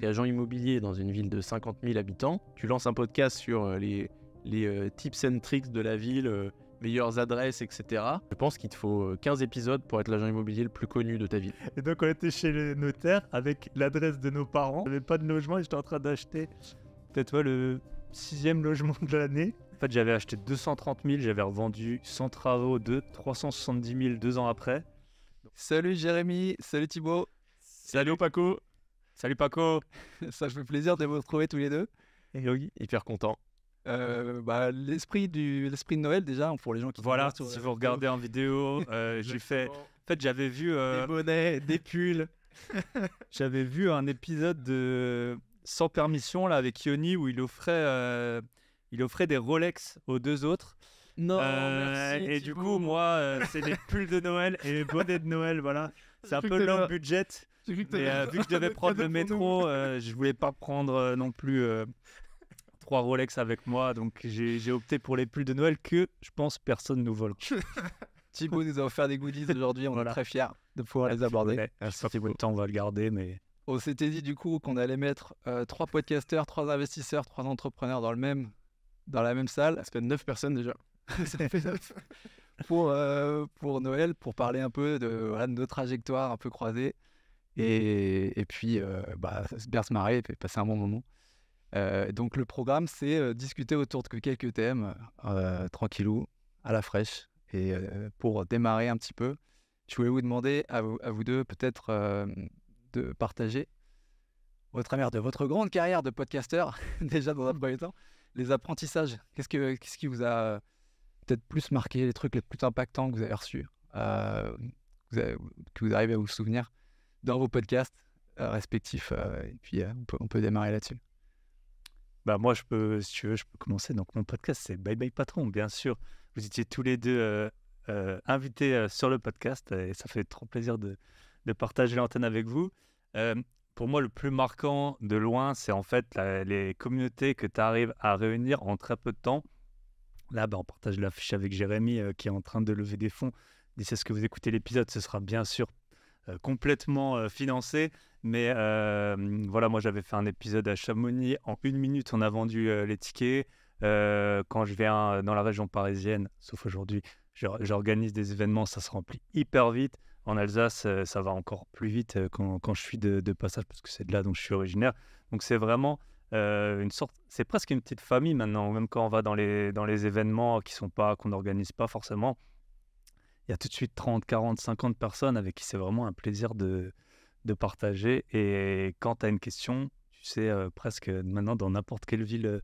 tu agent immobilier dans une ville de 50 000 habitants, tu lances un podcast sur euh, les, euh, tips and tricks de la ville, euh, meilleures adresses, etc. Je pense qu'il te faut 15 épisodes pour être l'agent immobilier le plus connu de ta ville. Et donc on était chez le notaire avec l'adresse de nos parents. J'avais pas de logement et j'étais en train d'acheter peut-être le sixième logement de l'année. En fait j'avais acheté 230 000, j'avais revendu sans travaux de 370 000 deux ans après. Salut Jérémy, salut Thibaut. Salut, salut Paco. Salut Paco Ça je fait plaisir de vous retrouver tous les deux. Et Yogi, hyper content. Euh, bah, l'esprit du l'esprit de Noël déjà pour les gens qui voilà si vous regardez en vidéo euh, j'ai fait en fait j'avais vu euh, des bonnets des pulls j'avais vu un épisode de sans permission là avec Yoni où il offrait il offrait des Rolex aux deux autres non et du coup moi c'est des pulls de Noël et des bonnets de Noël voilà c'est un peu leur budget et que, mais, euh, vu que je devais prendre le métro, euh, je voulais pas prendre euh, non plus trois Rolex avec moi, donc j'ai opté pour les pulls de Noël que je pense personne nous vole. Thibaut nous a offert des goodies aujourd'hui, on est très fiers de pouvoir les aborder. de temps on va le garder, mais... On s'était dit du coup qu'on allait mettre trois podcasters, trois investisseurs, trois entrepreneurs dans, le même, dans la même salle. Ça fait neuf personnes déjà. Ça fait pour, pour Noël, pour parler un peu de, de nos trajectoires un peu croisées. Et, puis, euh, bien bah, se marrer et passer un bon moment. Euh, donc, le programme, c'est euh, discuter autour de quelques thèmes, tranquillou, à la fraîche. Et pour démarrer un petit peu, je voulais vous demander à vous, deux peut-être de partager au travers de votre grande carrière de podcasteur, déjà dans un premier temps, les apprentissages. Qu'est-ce, qui vous a peut-être plus marqué, les trucs les plus impactants que vous avez reçus, que vous arrivez à vous souvenir dans vos podcasts euh, respectifs. Euh, et puis, euh, on peut, démarrer là-dessus. Bah moi, je peux, si tu veux, je peux commencer. Donc, mon podcast, c'est Bye Bye Patron, bien sûr. Vous étiez tous les deux invités sur le podcast et ça fait trop plaisir de, partager l'antenne avec vous. pour moi, le plus marquant de loin, c'est en fait les communautés que tu arrives à réunir en très peu de temps. Là, ben, on partage l'affiche avec Jérémy qui est en train de lever des fonds. D'ici à ce que vous écoutez l'épisode, ce sera bien sûr euh, complètement euh, financé. Mais euh, voilà, moi j'avais fait un épisode à Chamonix. En une minute, on a vendu les tickets. quand je viens dans la région parisienne, sauf aujourd'hui, j'organise des événements, ça se remplit hyper vite. En Alsace, ça va encore plus vite quand, je suis de, passage, parce que c'est de là dont je suis originaire. Donc c'est vraiment une sorte, c'est presque une petite famille maintenant, même quand on va dans les, dans les événements qui sont pas, qu'on n'organise pas forcément, il y a tout de suite 30, 40, 50 personnes avec qui c'est vraiment un plaisir de, de partager. Et quand tu as une question, tu sais euh, presque maintenant dans n'importe quelle ville euh,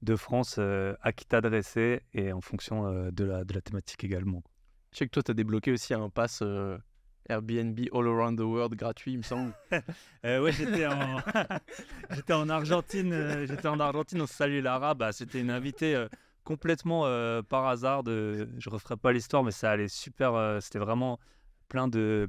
de France euh, à qui t'adresser et en fonction de, la, de la thématique également. Je sais que toi, tu as débloqué aussi un pass Airbnb All Around the World gratuit, il me semble. Oui, j'étais en... en Argentine. j'étais en Argentine, on se salue Lara. Bah, c'était une invitée complètement euh, par hasard. je je referai pas l'histoire, mais ça allait super. Euh, c'était vraiment plein de,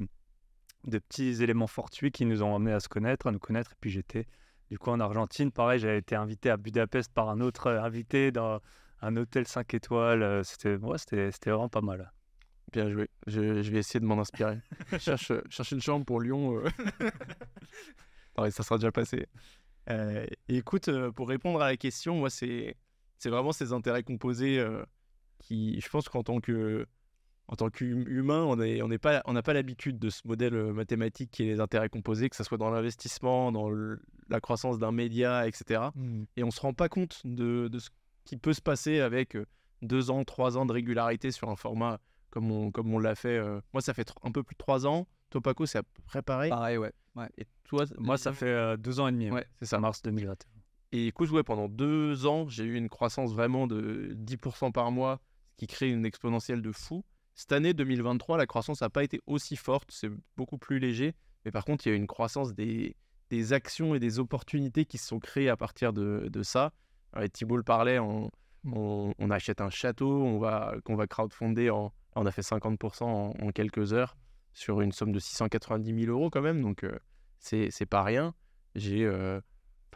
de petits éléments fortuits qui nous ont amenés à se connaître, à nous connaître. Et puis j'étais du coup en Argentine. Pareil, j'avais été invité à Budapest par un autre euh, invité dans un hôtel 5 étoiles. C'était vraiment pas mal. Bien joué. Je, vais essayer de m'en inspirer. cherche, cherche, une chambre pour Lyon. Pareil, ça sera déjà passé. écoute, pour répondre à la question, moi, c'est c'est vraiment ces intérêts composés euh, qui, je pense qu'en tant que en tant qu'humain, on on n'est pas, on n'a pas l'habitude de ce modèle euh, mathématique qui est les intérêts composés, que ce soit dans l'investissement, dans la croissance d'un média, etc. Mmh. Et on se rend pas compte de, ce qui peut se passer avec euh, deux ans, trois ans de régularité sur un format comme on, comme on l'a fait. moi, ça fait un peu plus de trois ans. topaco Paco, c'est à peu pareil. ouais. Et toi, moi, ça fait deux ans et demi. Ouais, c'est ça. Mars 2021. Et écoute, pendant deux ans, j'ai eu une croissance vraiment de 10% par mois, ce qui crée une exponentielle de fou. Cette année 2023, la croissance n'a pas été aussi forte, c'est beaucoup plus léger. Mais par contre, il y a eu une croissance des, actions et des opportunités qui se sont créées à partir de, ça. Thibault le parlait, mm. on, achète un château on va, qu'on va crowdfonder. on a fait 50% en, quelques heures sur une somme de 690 000 euros quand même, donc euh, c'est, pas rien. J'ai euh,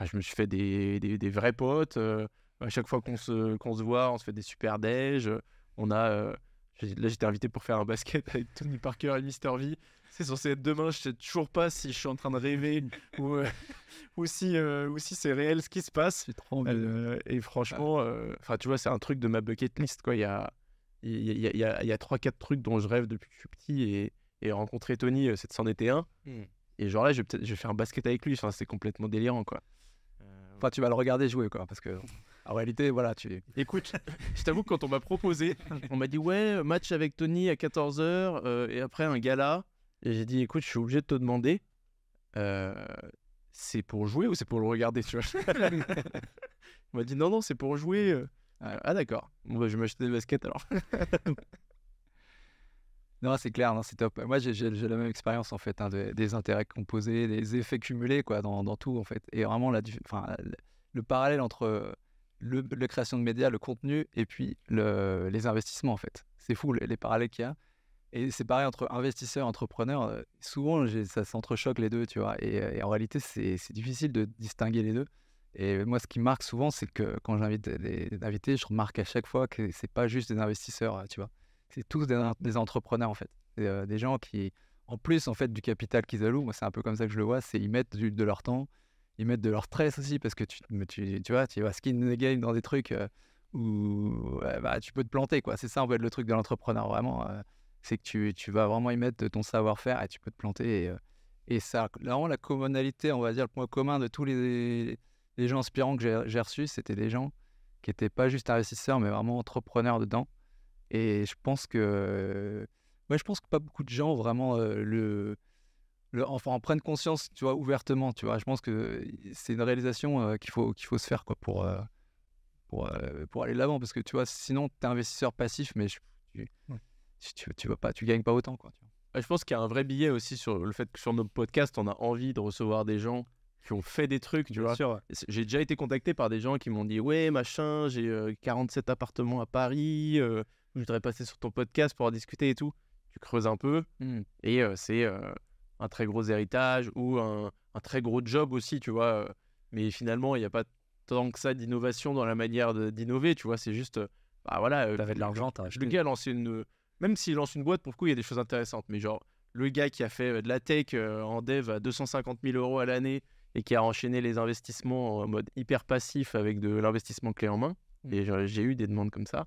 je me suis fait des, des, vrais potes. Euh, à chaque fois qu'on se, qu'on se voit, on se fait des super déj. Euh, on a. Euh, là, j'étais invité pour faire un basket avec Tony Parker et Mister V. C'est censé être demain. Je sais toujours pas si je suis en train de rêver ou, ou si, ou si c'est réel ce qui se passe. et franchement, ah. enfin, tu vois, c'est un truc de ma bucket list. Quoi. Il y a, il y a, y a, 3-4 trucs dont je rêve depuis que je suis petit. Et, et rencontrer Tony, c'est s'en était un. Hmm. Et genre là, je vais, je vais faire un basket avec lui. Enfin, c'est complètement délirant. quoi. Enfin, tu vas le regarder jouer, quoi, parce que. En réalité, voilà, tu. Écoute, je t'avoue que quand on m'a proposé, on m'a dit ouais, match avec Tony à 14h euh, et après un gala. Et j'ai dit écoute, je suis obligé de te demander, euh, c'est pour jouer ou c'est pour le regarder, tu vois On m'a dit non, non, c'est pour jouer. Euh, ah, d'accord, bon, bah, je vais m'acheter des baskets alors. c'est clair, c'est top. Moi, j'ai la même expérience en fait, hein, des intérêts composés, des effets cumulés quoi, dans, tout en fait. Et vraiment, la, le parallèle entre le, la création de médias, le contenu et puis le, les investissements en fait. C'est fou les, parallèles qu'il y a. Et c'est pareil entre investisseurs et entrepreneurs. Euh, souvent, ça s'entrechoque les deux, tu vois. Et, euh, en réalité, c'est difficile de distinguer les deux. Et moi, ce qui marque souvent, c'est que quand j'invite des, des invités, je remarque à chaque fois que c'est pas juste des investisseurs, euh, tu vois c'est tous des, entrepreneurs en fait, euh, des gens qui, en plus en fait du capital qu'ils allouent, moi c'est un peu comme ça que je le vois, c'est ils mettent de leur temps, ils mettent de leur stress aussi parce que tu, tu, tu vois, tu vas skin the game dans des trucs euh, où bah, tu peux te planter quoi. C'est ça en fait le truc de l'entrepreneur vraiment, euh, c'est que tu, tu, vas vraiment y mettre de ton savoir-faire et tu peux te planter. Et, et ça, vraiment la commonalité on va dire le point commun de tous les, les gens inspirants que j'ai reçus, c'était des gens qui n'étaient pas juste investisseurs mais vraiment entrepreneurs dedans. Et je pense que, moi je pense que pas beaucoup de gens vraiment euh, le, enfin, en prennent conscience, tu vois, ouvertement, tu vois. Je pense que c'est une réalisation euh, qu'il faut, qu'il faut se faire, quoi, pour, euh, pour, pour aller de l'avant, parce que tu vois, sinon, t'es investisseur passif, mais tu, ne tu, pas, tu gagnes pas autant, quoi. je pense qu'il y a un vrai billet aussi sur le fait que sur nos podcasts, on a envie de recevoir des gens qui ont fait des trucs, J'ai déjà été contacté par des gens qui m'ont dit Ouais, machin, j'ai 47 appartements à Paris, je voudrais passer sur ton podcast pour en discuter et tout. Tu creuses un peu hmm. et euh, c'est euh, un très gros héritage ou un, très gros job aussi, tu vois. Euh. Mais finalement, il n'y a pas tant que ça d'innovation dans la manière d'innover, tu vois. C'est juste, bah voilà. de l'argent, t'as Le gars a lancé une. Même s'il lance une boîte, pour le coup, il y a des choses intéressantes. Mais genre, le gars qui a fait de la tech en dev à 250 000 euros à l'année et qui a enchaîné les investissements en mode hyper passif avec de l'investissement clé en main. Hmm. Et j'ai eu des demandes comme ça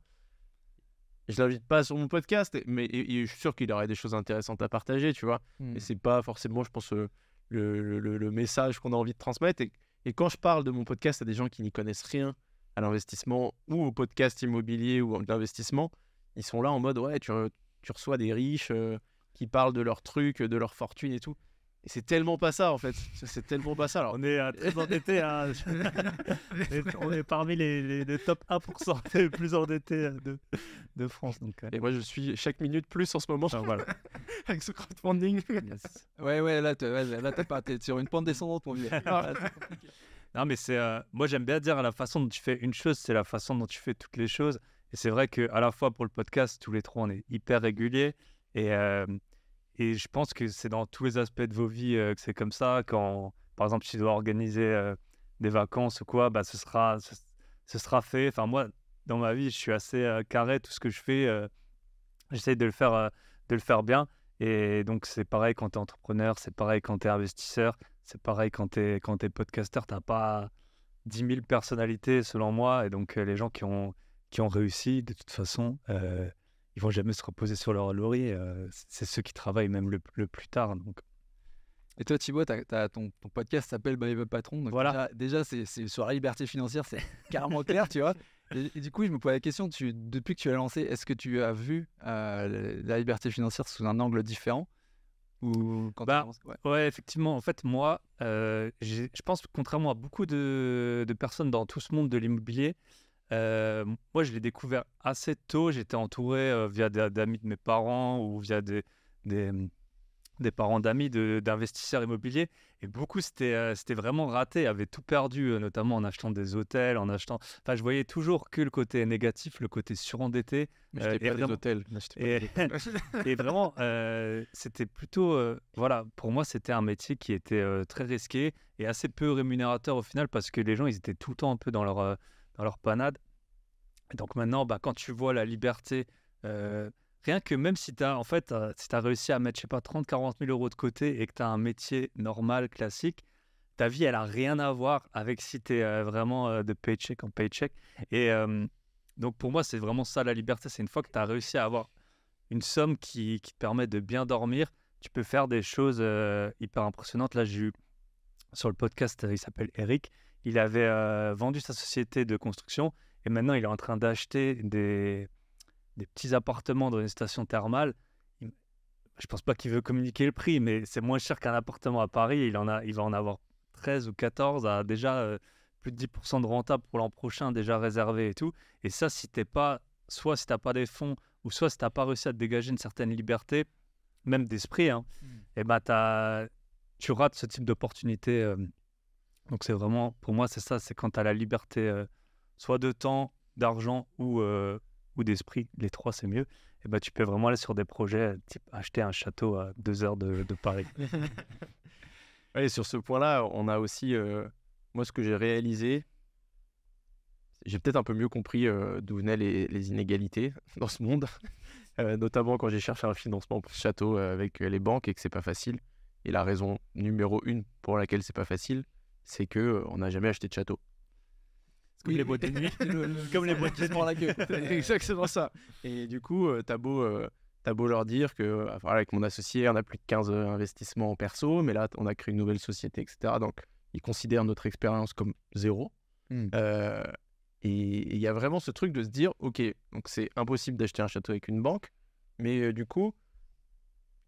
je l'invite pas sur mon podcast, mais je suis sûr qu'il aurait des choses intéressantes à partager, tu vois. Mais hmm. Et c'est pas forcément, je pense, euh, le, message qu'on a envie de transmettre. Et, quand je parle de mon podcast à des gens qui n'y connaissent rien à l'investissement ou au podcast immobilier ou à l'investissement, ils sont là en mode ouais, tu, reçois des riches euh, qui parlent de leurs trucs, de leur fortune et tout. Et c'est tellement pas ça en fait. C'est tellement pas ça. Alors. On est euh, très endetté. Hein. on est parmi les, les, top 1% les plus endettés de, de France. Donc, Et moi je suis chaque minute plus en ce moment. Ah, Avec ce crowdfunding. Ouais, ouais, là t'es là, sur une pente descendante, mon vieux. Ah, non, mais c'est. Euh, moi j'aime bien dire la façon dont tu fais une chose, c'est la façon dont tu fais toutes les choses. Et c'est vrai que à la fois pour le podcast, tous les trois on est hyper réguliers. Et. Euh, et je pense que c'est dans tous les aspects de vos vies euh, que c'est comme ça. Quand, par exemple, si tu dois organiser euh, des vacances ou quoi, bah, ce, sera, ce, sera fait. Enfin, moi, dans ma vie, je suis assez euh, carré. Tout ce que je fais, j'essaie de, le faire, de le faire bien. Et donc, c'est pareil quand tu es entrepreneur, c'est pareil quand tu es investisseur, c'est pareil quand tu es, quand es podcasteur. Tu n'as pas 10 000 personnalités, selon moi. Et donc, les gens qui ont, qui ont réussi, de toute façon, ils vont jamais se reposer sur leur laurier. Euh, c'est ceux qui travaillent même le, plus tard. Donc. Et toi, Thibaut, ton, podcast s'appelle By bah, le Patron. Donc Déjà, c'est sur la liberté financière, c'est carrément clair, tu vois. Et, du coup, je me posais la question, tu, depuis que tu l'as lancé, est-ce que tu as vu euh, la liberté financière sous un angle différent ou quand bah, ouais. ouais. effectivement. En fait, moi, euh, je pense, contrairement à beaucoup de, de personnes dans tout ce monde de l'immobilier, euh, moi, je l'ai découvert assez tôt. J'étais entouré euh, via via amis de mes parents ou via des, des, des parents d'amis d'investisseurs immobiliers. Et beaucoup, c'était euh, c'était vraiment raté, avaient tout perdu, notamment en achetant des hôtels, en achetant. Enfin, je voyais toujours que le côté négatif, le côté surendetté. J'étais pas des hôtels. et... et... vraiment, c'était plutôt. voilà, pour moi, c'était un métier qui était très risqué et assez peu rémunérateur au final parce que les gens, ils étaient tout le temps un peu dans leur dans leur panade. donc maintenant, bah, quand tu vois la liberté, euh, rien que même si tu as, en fait, si as réussi à mettre, je sais pas, 30, 40 000 euros de côté et que tu as un métier normal, classique, ta vie, elle a rien à voir avec si tu es euh, vraiment euh, de paycheck en paycheck. Et donc pour moi, c'est vraiment ça la liberté. C'est une fois que tu as réussi à avoir une somme qui, te permet de bien dormir, tu peux faire des choses hyper impressionnantes. Là, j'ai sur le podcast, il s'appelle Eric, il avait euh, vendu sa société de construction et maintenant il est en train d'acheter des, petits appartements dans une station thermale. Je je pense pas qu'il veut communiquer le prix, mais c'est moins cher qu'un appartement à Paris. Il, en a, il va en avoir 13 ou 14 à déjà euh, plus de 10% de rentable pour l'an prochain déjà réservé et tout. Et ça, si t'es pas, soit si t'as pas des fonds ou soit si t'as pas réussi à te dégager une certaine liberté, même d'esprit, et hein, mmh. eh ben, tu rates ce type d'opportunité. Euh, donc c'est vraiment, pour moi, c'est ça, c'est quand tu as la liberté, euh, soit de temps, d'argent ou, euh, ou d'esprit, les trois c'est mieux, et ben, tu peux vraiment aller sur des projets, type acheter un château à deux heures de, Paris. et sur ce point-là, on a aussi, euh, moi ce que j'ai réalisé, j'ai peut-être un peu mieux compris d'où venaient les, inégalités dans ce monde, notamment quand j'ai cherché un financement pour ce château avec les banques et que c'est pas facile. Et la raison numéro une pour laquelle c'est pas facile, c'est que euh, on n'a jamais acheté de château. Comme les boîtes de nuit. comme les boîtes de nuit. la queue. exactement ça. Et du coup, euh, t'as beau, euh, beau leur dire que, avec mon associé, on a plus de 15 investissements en perso, mais là, on a créé une nouvelle société, etc. Donc, ils considèrent notre expérience comme zéro. Hmm. et il y a vraiment ce truc de se dire, ok, donc c'est impossible d'acheter un château avec une banque, mais du coup,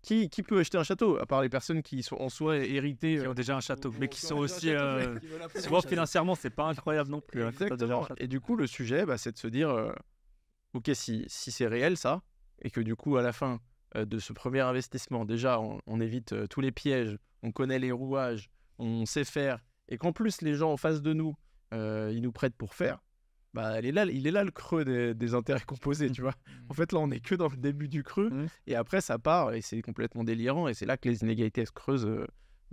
qui, peut acheter un château À part les personnes qui sont en soi héritées. Qui ont euh, déjà un château, euh, mais qui sont aussi. souvent financièrement, c'est pas incroyable non plus. Hein, et du coup, le sujet, bah, c'est de se dire euh, ok, si, si c'est réel ça, et que du coup, à la fin de ce premier investissement, déjà, on évite tous les pièges, on connaît les rouages, on sait faire, et qu'en plus, les gens en face de nous, ils nous prêtent pour faire, bah, là, il est là le creux des, intérêts composés, tu vois. En fait, là, on est que dans le début du creux, et après, ça part, et c'est complètement délirant, et c'est là que les inégalités se creusent euh,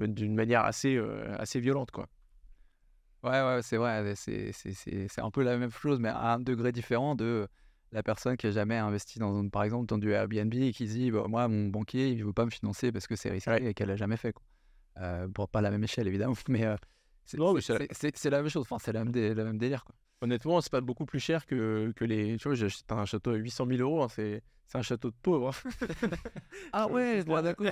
d'une manière assez, euh, assez violente, quoi. Ouais, ouais, c'est vrai, c'est un peu la même chose, mais à un degré différent de la personne qui n'a jamais investi, dans un, par exemple, dans du Airbnb, et qui dit, bah, moi, mon banquier, il ne veut pas me financer parce que c'est risqué et qu'elle n'a jamais fait, quoi. bon, euh, pas la même échelle, évidemment, mais... c'est la même chose, enfin, c'est le la même délire, quoi. Honnêtement, c'est pas beaucoup plus cher que, les. Tu vois, j'ai un château à 800 000 euros. Hein, c'est, un château de pauvre. Hein. ah ouais, d'accord.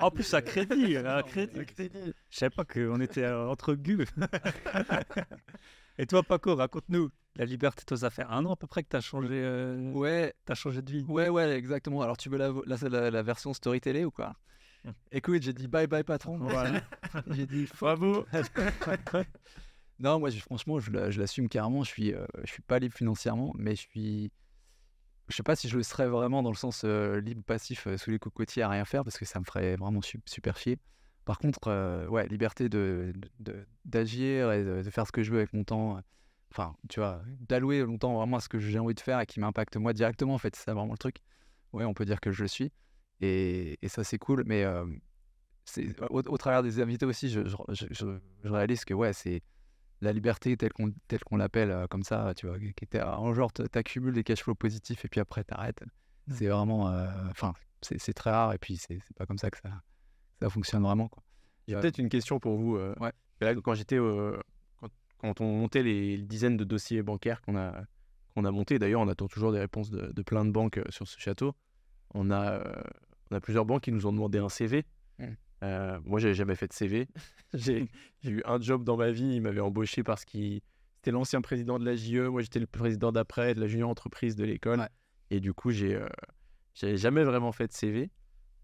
en plus, à crédit. Je crédit. Je savais pas qu'on était euh, entre gueux. Et toi, Paco, raconte-nous. La liberté, de ça affaires. un an à peu près que tu as changé. Euh, ouais. changé de vie. Ouais, ouais, exactement. Alors, tu veux la, la, la, la version ou quoi hum. Écoute, j'ai dit bye bye patron. j'ai dit bravo. Non, moi, franchement, je l'assume carrément. Je suis, euh, je suis pas libre financièrement, mais je suis. Je sais pas si je le serais vraiment dans le sens euh, libre passif euh, sous les cocotiers à rien faire parce que ça me ferait vraiment super chier. Par contre, ouais, liberté de d'agir et de, faire ce que je veux avec mon temps. Enfin, tu vois, d'allouer longtemps vraiment à ce que j'ai envie de faire et qui m'impacte moi directement. En fait, c'est vraiment le truc. Ouais, on peut dire que je le suis. Et, et ça, c'est cool. Mais au, au, travers des invités aussi, je, je réalise que ouais, c'est la liberté telle qu'on l'appelle euh, comme ça, tu vois, qui était en genre accumules des cash flows positifs et puis après tu arrêtes. Mmh. C'est vraiment, euh, enfin, c'est très rare et puis c'est pas comme ça que ça, fonctionne vraiment. J'ai euh, peut-être une question pour vous. quand j'étais, quand, on montait les, dizaines de dossiers bancaires qu'on a montés, monté, d'ailleurs, on attend toujours des réponses de, plein de banques sur ce château. On a plusieurs banques qui nous ont demandé un CV. Mmh. Euh, moi, j'avais jamais fait de CV. j'ai eu un job dans ma vie. Il m'avait embauché parce qu'il c'était l'ancien président de la JE. Moi, j'étais le président d'après de la junior entreprise de l'école. Et du coup, j'ai euh, j'avais jamais vraiment fait de CV.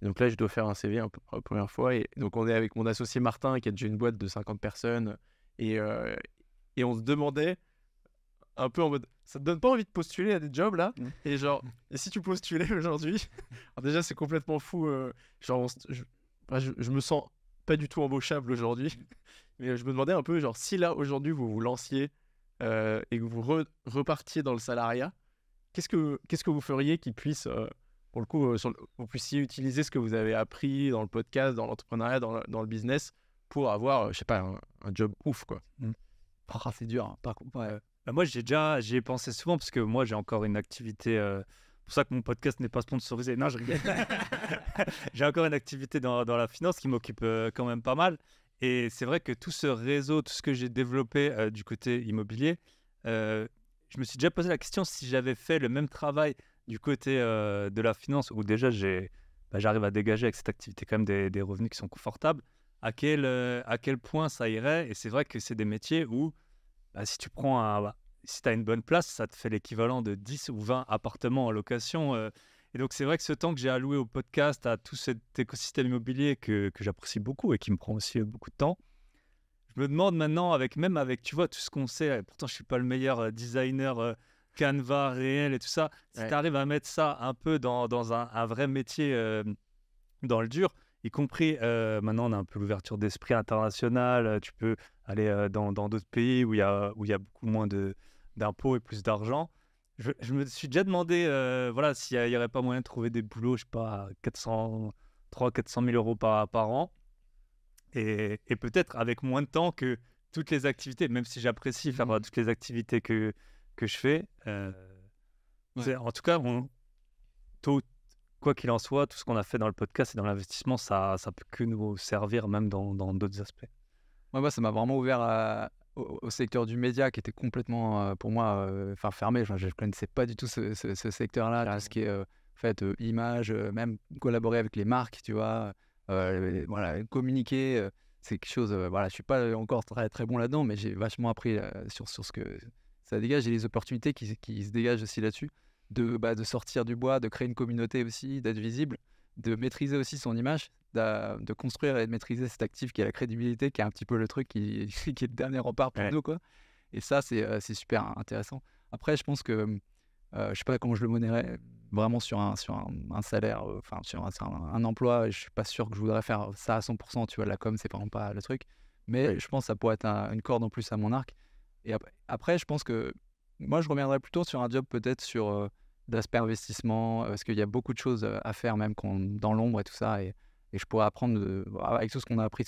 Donc là, je dois faire un CV pour la première fois. Et donc, on est avec mon associé Martin qui a déjà une boîte de 50 personnes. Et, euh, et on se demandait un peu en mode ça te donne pas envie de postuler à des jobs là mm. et genre et si tu postulais aujourd'hui déjà c'est complètement fou genre je, me sens pas du tout embauchable aujourd'hui, mais je me demandais un peu, genre, si là, aujourd'hui, vous vous lanciez euh, et que vous repartiez dans le salariat, qu'est-ce que, qu'est-ce que vous feriez qui puisse, euh, pour le coup, euh, vous puissiez utiliser ce que vous avez appris dans le podcast, dans l'entrepreneuriat, dans, le, dans, le business, pour avoir, je sais pas, un, job ouf, quoi mmh. ah, C'est dur, hein. par contre. Bah, moi, j'ai déjà, j'ai pensé souvent, parce que moi, j'ai encore une activité pour ça que mon podcast n'est pas sponsorisé. Non, je rigole. J'ai encore une activité dans, la finance qui m'occupe euh, quand même pas mal. Et c'est vrai que tout ce réseau, tout ce que j'ai développé euh, du côté immobilier, euh, je me suis déjà posé la question si j'avais fait le même travail du côté de la finance, où déjà bah, j'arrive à dégager avec cette activité quand même des, revenus qui sont confortables, à quel, à quel point ça irait. Et c'est vrai que c'est des métiers où bah, si tu prends un, si tu as une bonne place, ça te fait l'équivalent de 10 ou 20 appartements en location. Euh. et donc, c'est vrai que ce temps que j'ai alloué au podcast, à tout cet écosystème immobilier que, j'apprécie beaucoup et qui me prend aussi beaucoup de temps, je me demande maintenant, avec même avec, tu vois, tout ce qu'on sait, et pourtant je suis pas le meilleur euh, designer euh, Canva réel et tout ça, si tu arrives à mettre ça un peu dans, dans un, vrai métier dans le dur, y compris maintenant on a un peu l'ouverture d'esprit internationale, tu peux aller dans, d'autres pays où il y a, où y a beaucoup moins de, d'impôts et plus d'argent. Je, me suis déjà demandé euh, voilà, s'il n'y aurait pas moyen de trouver des boulots, je sais pas, à 400, 300, 400 000 euros par, par an. Et, peut-être avec moins de temps que toutes les activités, même si j'apprécie faire mmh. toutes les activités que, que je fais. Euh, en tout cas, quoi qu'il en soit, tout ce qu'on a fait dans le podcast et dans l'investissement, ça ne peut que nous servir même dans d'autres aspects. Moi, bah, ça m'a vraiment ouvert à, au, secteur du média qui était complètement euh, pour moi euh, enfin fermé. je ne connaissais pas du tout ce, secteur-là, ce qui est euh, fait image, même collaborer avec les marques, tu vois, voilà, communiquer. c'est quelque chose, voilà, je suis pas encore très, très bon là-dedans, mais j'ai vachement appris sur, sur ce que ça dégage et les opportunités qui, qui se dégagent aussi là-dessus, de, bah, de sortir du bois, de créer une communauté aussi, d'être visible de maîtriser aussi son image, de construire et de maîtriser cet actif qui est la crédibilité, qui est un petit peu le truc qui, est le dernier rempart pour nous. Quoi. Et ça, euh, c'est super intéressant. Après, je pense que euh, je ne sais pas comment je le monérais vraiment sur un, sur un, salaire, euh, enfin sur, un, emploi. Je ne suis pas sûr que je voudrais faire ça à 100%. Tu vois, la com, c'est vraiment pas le truc. Mais je pense que ça pourrait être une corde en plus à mon arc. Et après, je pense que moi, je reviendrais plutôt sur un job peut-être sur d'aspect investissement, euh, parce qu'il y a beaucoup de choses euh, à faire, même dans l'ombre et tout ça. Et, et je pourrais apprendre bah, avec tout ce qu'on a appris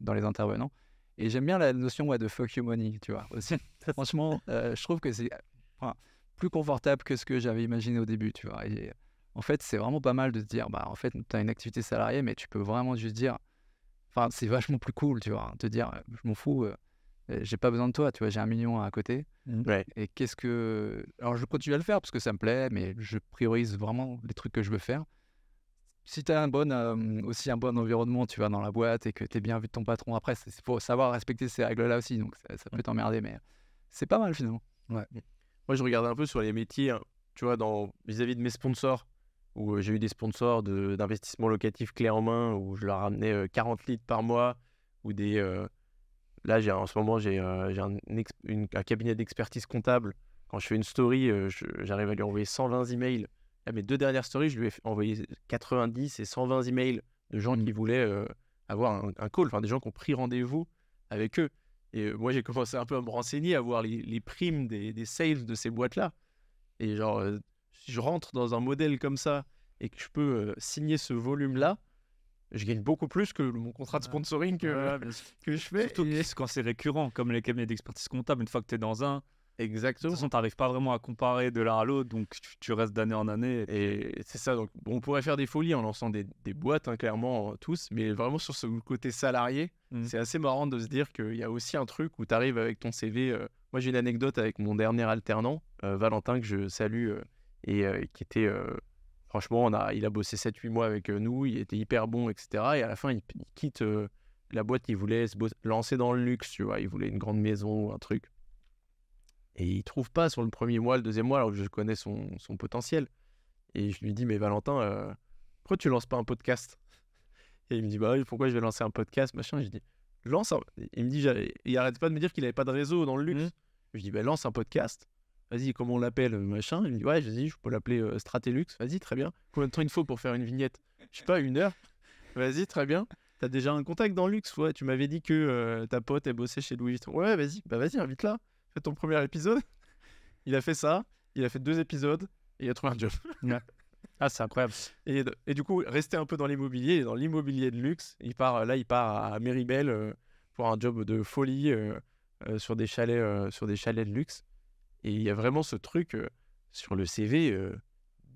dans les intervenants. Et j'aime bien la notion de fuck you money, tu vois, Franchement, euh, je trouve que c'est plus confortable que ce que j'avais imaginé au début, tu vois. Et, en fait, c'est vraiment pas mal de se dire, bah, en fait, tu as une activité salariée, mais tu peux vraiment juste dire, enfin, c'est vachement plus cool, tu vois, hein, te dire, je m'en fous j'ai pas besoin de toi, tu vois, j'ai un million à côté. Mmh. Ouais. Et qu'est-ce que. Alors, je continue à le faire parce que ça me plaît, mais je priorise vraiment les trucs que je veux faire. Si tu as un bon, euh, aussi un bon environnement, tu vas dans la boîte et que tu es bien vu de ton patron, après, il faut savoir respecter ces règles-là aussi, donc ça, peut t'emmerder, mais c'est pas mal finalement. Ouais. Mmh. Moi, je regarde un peu sur les métiers, hein, tu vois, vis-à-vis de mes sponsors, où euh, j'ai eu des sponsors d'investissement locatif clé en main, où je leur ramenais 40 euh, litres par mois, ou des Là, en ce moment, j'ai, euh, un, cabinet d'expertise comptable. Quand je fais une story, euh, j'arrive à lui envoyer 120 emails. Là, ah, mes deux dernières stories, je lui ai envoyé 90 et 120 emails de gens mmh. qui voulaient euh, avoir un, call, enfin des gens qui ont pris rendez-vous avec eux. Et moi, j'ai commencé un peu à me renseigner, à voir les, primes des, sales de ces boîtes-là. Et genre, si je rentre dans un modèle comme ça et que je peux signer ce volume-là, je gagne beaucoup plus que mon contrat de sponsoring que, je fais. Surtout quand c'est récurrent, comme les cabinets d'expertise comptable, une fois que tu es dans un, Exactement. De toute façon, tu n'arrives pas vraiment à comparer de l'un à l'autre, donc tu, restes d'année en année. Et euh, c'est ça, donc on pourrait faire des folies en lançant des, boîtes, hein, clairement, euh, tous, mais vraiment sur ce côté salarié, mmh. c'est assez marrant de se dire qu'il y a aussi un truc où tu arrives avec ton CV. Euh, moi, j'ai une anecdote avec mon dernier alternant, Valentin, que je salue, et qui était Franchement, on a, il a bossé 7-8 mois avec euh, nous, il était hyper bon, etc. Et à la fin, il, quitte euh, la boîte, il voulait se lancer dans le luxe, tu vois. Il voulait une grande maison ou un truc. Et il trouve pas sur le premier mois, le deuxième mois, alors que je connais son, potentiel. Et je lui dis, mais Valentin, euh, pourquoi tu lances pas un podcast Et il me dit, bah pourquoi je vais lancer un podcast, machin. je dis, lance Il me dit, il arrête pas de me dire qu'il avait pas de réseau dans le luxe. Mmh. Je Je dis, bah lance un podcast. Vas-y, comment on l'appelle, euh, machin Il me dit, ouais, vas-y, je peux l'appeler euh, Stratelux. Vas-y, très bien. Combien de temps il faut pour faire une vignette Je sais pas, une heure. Vas-y, très bien. T'as déjà un contact dans Luxe, ouais. Tu m'avais dit que euh, ta pote, elle bossait chez Louis Vuitton. Ouais, vas-y, bah vas-y, invite-la. Fais ton premier épisode. Il a fait ça. Il a fait deux épisodes et il a trouvé un job. Ah, c'est incroyable. Et, du coup, rester un peu dans l'immobilier, dans l'immobilier de luxe, il part, là, il part à Meribel pour un job de folie sur, des chalets, sur des chalets de luxe. Et il y a vraiment ce truc euh, sur le CV, euh,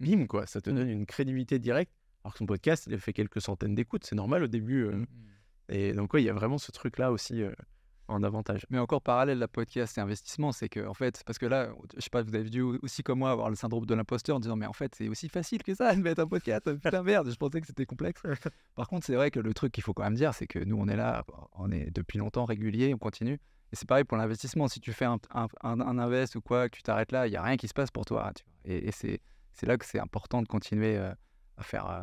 bim, quoi. Ça te donne une crédibilité directe. Alors que son podcast, il a fait quelques centaines d'écoutes. C'est normal au début. Euh. Mmh. Et donc, ouais, il y a vraiment ce truc-là aussi en avantage. Mais encore parallèle, la podcast et investissement, c'est que, en fait, parce que là, je sais pas, vous avez dû aussi comme moi avoir le syndrome de l'imposteur en disant, mais en fait, c'est aussi facile que ça de mettre un podcast. Putain, merde, je pensais que c'était complexe. Par contre, c'est vrai que le truc qu'il faut quand même dire, c'est que nous, on est là, on est depuis longtemps régulier, on continue. Et c'est pareil pour l'investissement. Si tu fais un, invest ou quoi, que tu t'arrêtes là, il n'y a rien qui se passe pour toi. Et, c'est, là que c'est important de continuer euh, à faire, euh,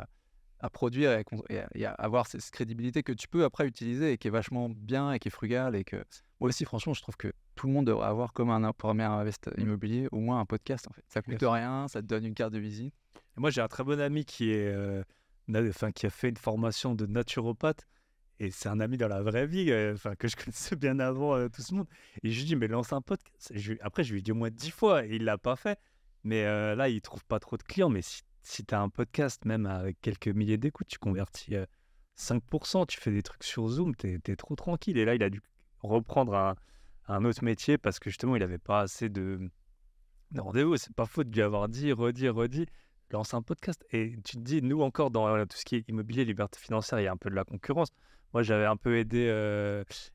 à produire et, à, avoir cette, crédibilité que tu peux après utiliser et qui est vachement bien et qui est frugale. Et que moi aussi, franchement, je trouve que tout le monde devrait avoir comme un premier invest mmh. immobilier au moins un podcast. En fait, ça coûte rien, ça te donne une carte de visite. moi, j'ai un très bon ami qui est, euh, qui a fait une formation de naturopathe. Et c'est un ami dans la vraie vie, euh, enfin que je connaissais bien avant euh, tout ce monde. Et je lui dis, mais lance un podcast. après, je lui ai dit au moins dix fois, et il l'a pas fait. Mais euh, là, il trouve pas trop de clients. Mais si, si tu as un podcast, même avec quelques milliers d'écoutes, tu convertis 5%, tu fais des trucs sur Zoom, tu es, trop tranquille. Et là, il a dû reprendre un, un autre métier parce que justement, il avait pas assez de, rendez-vous. C'est pas faute de lui avoir dit, redit, redit lance un podcast. Et tu te dis, nous encore, dans tout ce qui est immobilier, liberté financière, il y a un peu de la concurrence. Moi, j'avais un peu aidé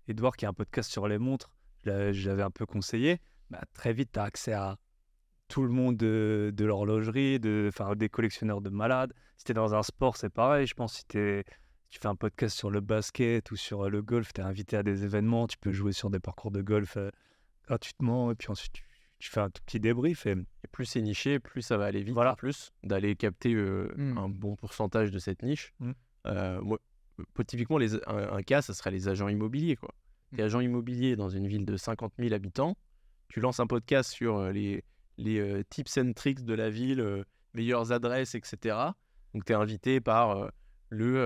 Edouard, euh, qui a un podcast sur les montres. Je l'avais un peu conseillé. Bah, très vite, tu as accès à tout le monde de, l'horlogerie, de, des collectionneurs de malades. Si tu es dans un sport, c'est pareil. Je pense si tu Tu fais un podcast sur le basket ou sur euh, le golf, tu es invité à des événements, tu peux jouer sur des parcours de golf euh, gratuitement et puis ensuite tu tu fais un tout petit débrief. Et, plus c'est niché, plus ça va aller vite. Voilà. Plus d'aller capter euh, mm. un bon pourcentage de cette niche. Mm. Euh, moi, typiquement, les, un, cas, ça serait les agents immobiliers. Les mm. agents immobiliers dans une ville de 50 000 habitants, tu lances un podcast sur euh, les, les tips and tricks de la ville, meilleures adresses, etc. Donc, tu es invité par le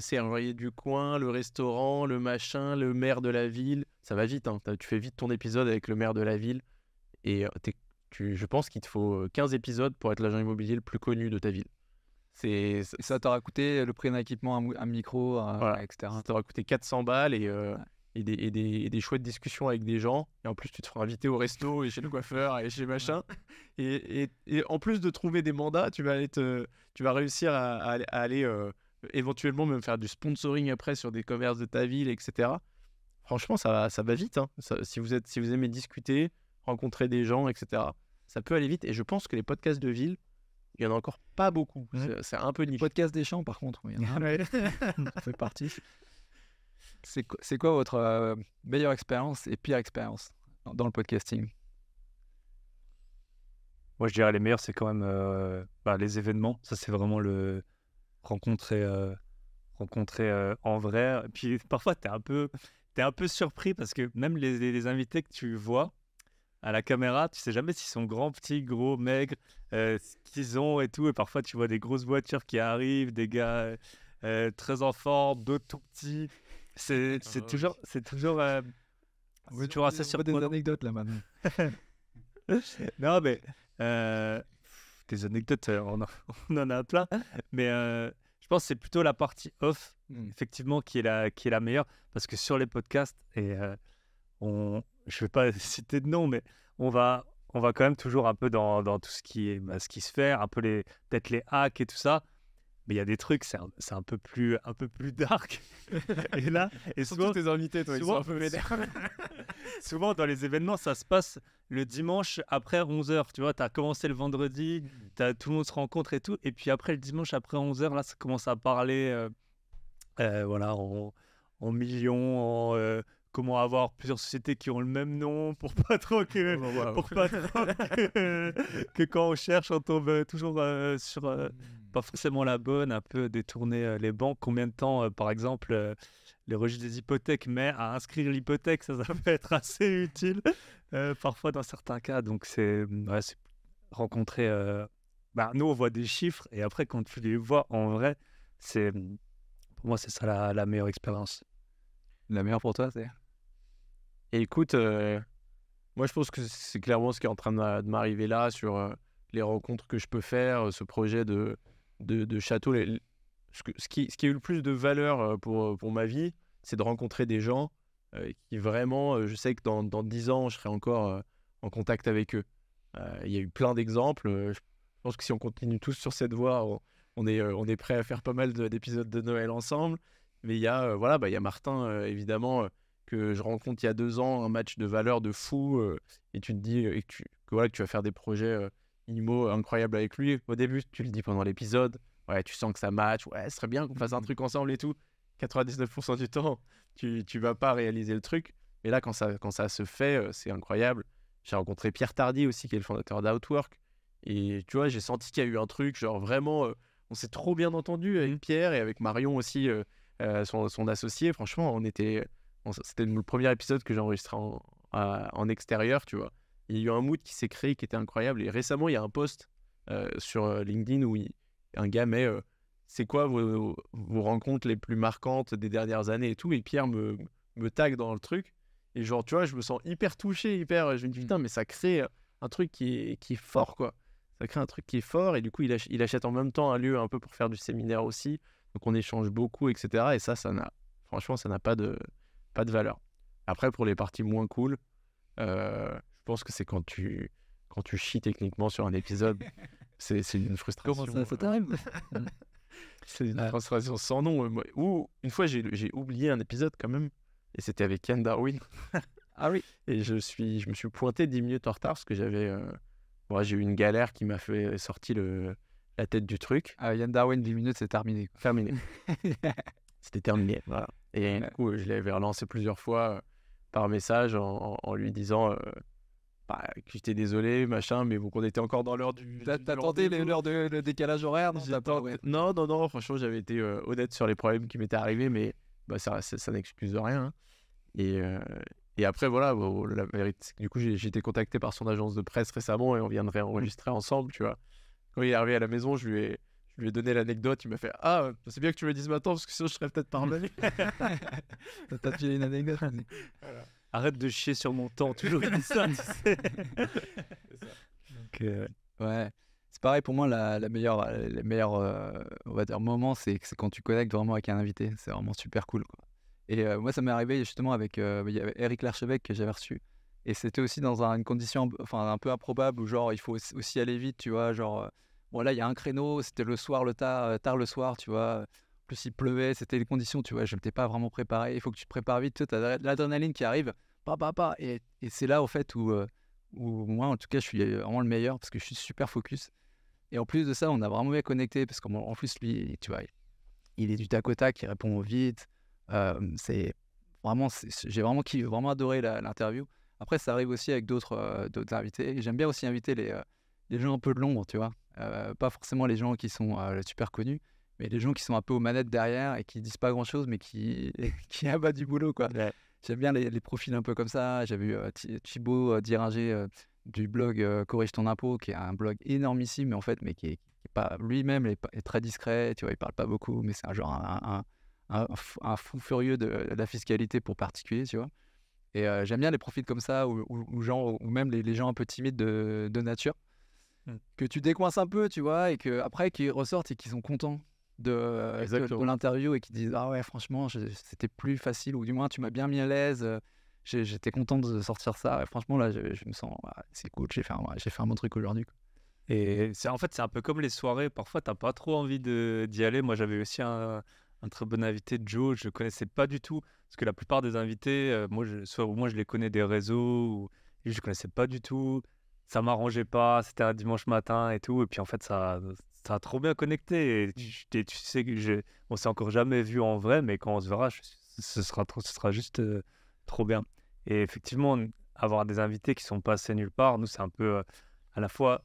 euh, du coin, le restaurant, le machin, le maire de la ville. Ça va vite, hein. tu fais vite ton épisode avec le maire de la ville, et euh, tu, je pense qu'il te faut 15 euh, épisodes pour être l'agent immobilier le plus connu de ta ville. C'est, ça, t'aura coûté le prix d'un équipement, un, micro, etc. Ça t'aura coûté 400 balles et, euh, et, des, et, des, des, chouettes discussions avec des gens. Et en plus, tu te feras inviter au resto et chez le coiffeur et chez machin. Et, en plus de trouver des mandats, tu vas, aller tu vas réussir à, aller éventuellement même faire du sponsoring après sur des commerces de ta ville, etc. Franchement, ça, ça va vite. Hein. si, vous êtes, si vous aimez discuter, rencontrer des gens, etc. Ça peut aller vite. Et je pense que les podcasts de ville, il y en a encore pas beaucoup. C'est un peu niche. Podcast des champs, par contre, il ah y fait partie. C'est quoi, votre euh, meilleure expérience et pire expérience dans, le podcasting Moi, je dirais les meilleurs c'est quand même euh, bah, les événements. Ça, c'est vraiment le rencontrer, euh, rencontrer en vrai. puis parfois, tu es un peu, un peu surpris parce que même les invités que tu vois, à la caméra, tu sais jamais s'ils sont grands, petits, gros, maigres, euh, ce qu'ils ont et tout. Et parfois, tu vois des grosses voitures qui arrivent, des gars euh, euh, très en forme, d'autres tout petits. C'est ah toujours, c'est toujours, c'est toujours assez des anecdotes là maintenant. non mais des anecdotes, on en, a plein, mais je pense que c'est plutôt la partie off hmm. effectivement qui est la qui est la meilleure parce que sur les podcasts et on, je ne vais pas citer de nom, mais on va, on va quand même toujours un peu dans, tout ce qui, est, bah, ce qui se fait, un peu les, peut-être les hacks et tout ça. Mais il y a des trucs, c'est un, peu, plus, un peu plus dark. et là, et souvent, tes invités, toi, souvent, ils sont un souvent, dans les événements, ça se passe le dimanche après 11h. Tu vois, tu as commencé le vendredi, mmh. t'as, tout le monde se rencontre et tout. Et puis après, le dimanche après 11h, là, ça commence à parler. Euh, euh, voilà, en millions, en euh, comment avoir plusieurs sociétés qui ont le même nom pour pas trop que oh, pour pas trop que, quand on cherche on tombe euh, toujours euh, sur euh, hmm. pas forcément la bonne un peu détourner les banques combien de temps par exemple les registres des hypothèques mais à inscrire l'hypothèque ça, ça peut être assez utile parfois dans certains cas donc c'est mmh, rencontrer bah, nous on voit des chiffres et après quand tu les vois en vrai c'est mmh, pour moi c'est ça la, la meilleure expérience la meilleure pour toi, c'est et écoute, euh, moi je pense que c'est clairement ce qui est en train de m'arriver là sur euh, les rencontres que je peux faire, euh, ce projet de, de, château. ce, qui, a eu le plus de valeur pour, ma vie, c'est de rencontrer des gens qui vraiment, je sais que dans, dix ans, je serai encore en contact avec eux. Il y a eu plein d'exemples. Je pense que si on continue tous sur cette voie, on, est, on prêt à faire pas mal d'épisodes de, Noël ensemble. Mais il y voilà, bah, il y a Martin, évidemment que je rencontre il y a deux ans, un match de valeur de fou, euh, et tu te dis euh, que, tu, voilà, que tu vas faire des projets euh, incroyables avec lui. Au début, tu le dis pendant l'épisode, ouais, tu sens que ça match, ouais, ce serait bien qu'on fasse un mmh truc ensemble et tout. 99% du temps, tu ne vas pas réaliser le truc. Mais là, quand ça, quand ça se fait, euh, c'est incroyable. J'ai rencontré Pierre Tardy aussi, qui est le fondateur d'Outwork. Et tu vois, j'ai senti qu'il y a eu un truc, genre vraiment, on s'est trop bien entendu avec mmh Pierre et avec Marion aussi, son, son associé. Franchement, on était c'était le premier épisode que j'ai enregistré en, en, extérieur, tu vois. Il y a eu un mood qui s'est créé qui était incroyable. Et récemment, il y a un post euh, sur euh, LinkedIn où un gars met euh, C'est quoi vos, vos, rencontres les plus marquantes des dernières années et tout. Et Pierre me, me tag dans le truc. Et genre, tu vois, je me sens hyper touché, hyper. Je me dis Putain, mais ça crée un truc qui est, qui est fort, quoi. Ça crée un truc qui est fort. Et du coup, il, il achète en même temps un lieu un peu pour faire du séminaire aussi. Donc on échange beaucoup, etc. Et ça, ça n'a. Franchement, ça n'a pas de pas de valeur. Après, pour les parties moins cool, euh, je pense que c'est quand tu, quand tu chies techniquement sur un épisode, c'est une frustration. Comment mmh. C'est une frustration sans nom. Euh, ou une fois, j'ai oublié un épisode quand même, et c'était avec Ken Darwin. ah oui. Et je, suis, je me suis pointé 10 minutes en retard parce que j'avais. Euh, moi j'ai eu une galère qui m'a fait sortir le, la tête du truc. Ah, Yann Darwin, dix minutes, c'est terminé. Terminé. C'était terminé. Et du coup, je l'avais relancé plusieurs fois euh, par message en, lui disant euh, bah, que j'étais désolé, machin, mais vous qu'on était encore dans l'heure du. t'attendais l'heure de le décalage horaire non, non, non, franchement, j'avais été euh, honnête sur les problèmes qui m'étaient arrivés, mais bah, ça, ça, n'excuse rien. Hein. Et, et après, voilà, la vérité, du coup, j'ai été contacté par son agence de presse récemment et on vient de réenregistrer ensemble, tu vois. Quand il est arrivé à la maison, je lui ai je lui ai donné l'anecdote, il m'a fait Ah, c'est bien que tu me dises maintenant parce que sinon je serais peut-être parmi. T'as tapé une anecdote. Arrête de chier sur mon temps, toujours une ça, euh, ouais. C'est pareil pour moi, la, meilleure, le meilleur euh, moment, c'est quand tu connectes vraiment avec un invité. C'est vraiment super cool. Quoi. Et euh, moi, ça m'est arrivé justement avec Eric Larchevêque que j'avais reçu. Et c'était aussi dans une condition enfin, un peu improbable où, genre, il faut aussi aller vite, tu vois. Genre, voilà, là, il y a un créneau, c'était le soir, le tard, euh, tard le soir, tu vois. Euh. En plus, il pleuvait, c'était les conditions, tu vois. Je ne t'ai pas vraiment préparé. Il faut que tu te prépares vite. Tu as l'adrénaline qui arrive. papa, papa. Et, c'est là, au fait, euh, où, moi, en tout cas, je suis vraiment le meilleur parce que je suis super focus. Et en plus de ça, on a vraiment bien connecté parce qu'en plus, lui, tu vois, il est du tac au tac, il répond vite. c'est vraiment, j'ai vraiment, vraiment adoré l'interview. Après, ça arrive aussi avec d'autres d'autres invités. J'aime bien aussi inviter les, les gens un peu de l'ombre, tu vois. Euh, pas forcément les gens qui sont euh, super connus, mais les gens qui sont un peu aux manettes derrière et qui disent pas grand chose, mais qui, qui pas du boulot, quoi. J'aime bien les, profils un peu comme ça. J'avais vu euh, Thibaut du blog Corrige ton impôt, qui est un blog énormissime, mais en fait, mais qui est, pas lui-même est, très discret. Tu vois, il parle pas beaucoup, mais c'est un genre un, fou furieux de, la fiscalité pour particuliers, tu vois. Et j'aime bien les profils comme ça, ou, ou, ou même les, gens un peu timides de nature. Mmh. que tu décoinces un peu, tu vois, et que après qu'ils ressortent et qu'ils sont contents de, euh, l'interview et qu'ils disent ah ouais franchement c'était plus facile ou du moins tu m'as bien mis à l'aise. Euh, j'étais content de sortir ça. Et franchement, là, je, me sens, ah, c'est cool, j'ai fait, un, fait un bon truc aujourd'hui. Et c'est en fait, c'est un peu comme les soirées. Parfois, t'as pas trop envie d'y aller. Moi, j'avais aussi un, très bon invité, Joe. Je le connaissais pas du tout parce que la plupart des invités, euh, moi, je, soit moi, je les connais des réseaux, ou, je connaissais pas du tout ça m'arrangeait pas, c'était un dimanche matin et tout. Et puis en fait, ça, ça a trop bien connecté. Et tu, mmh. sais que je, on s'est encore jamais vu en vrai, mais quand on se verra, ce, sera ce sera juste euh, trop bien. Et effectivement, avoir des invités qui sont passés nulle part, nous, c'est un peu euh, à la fois.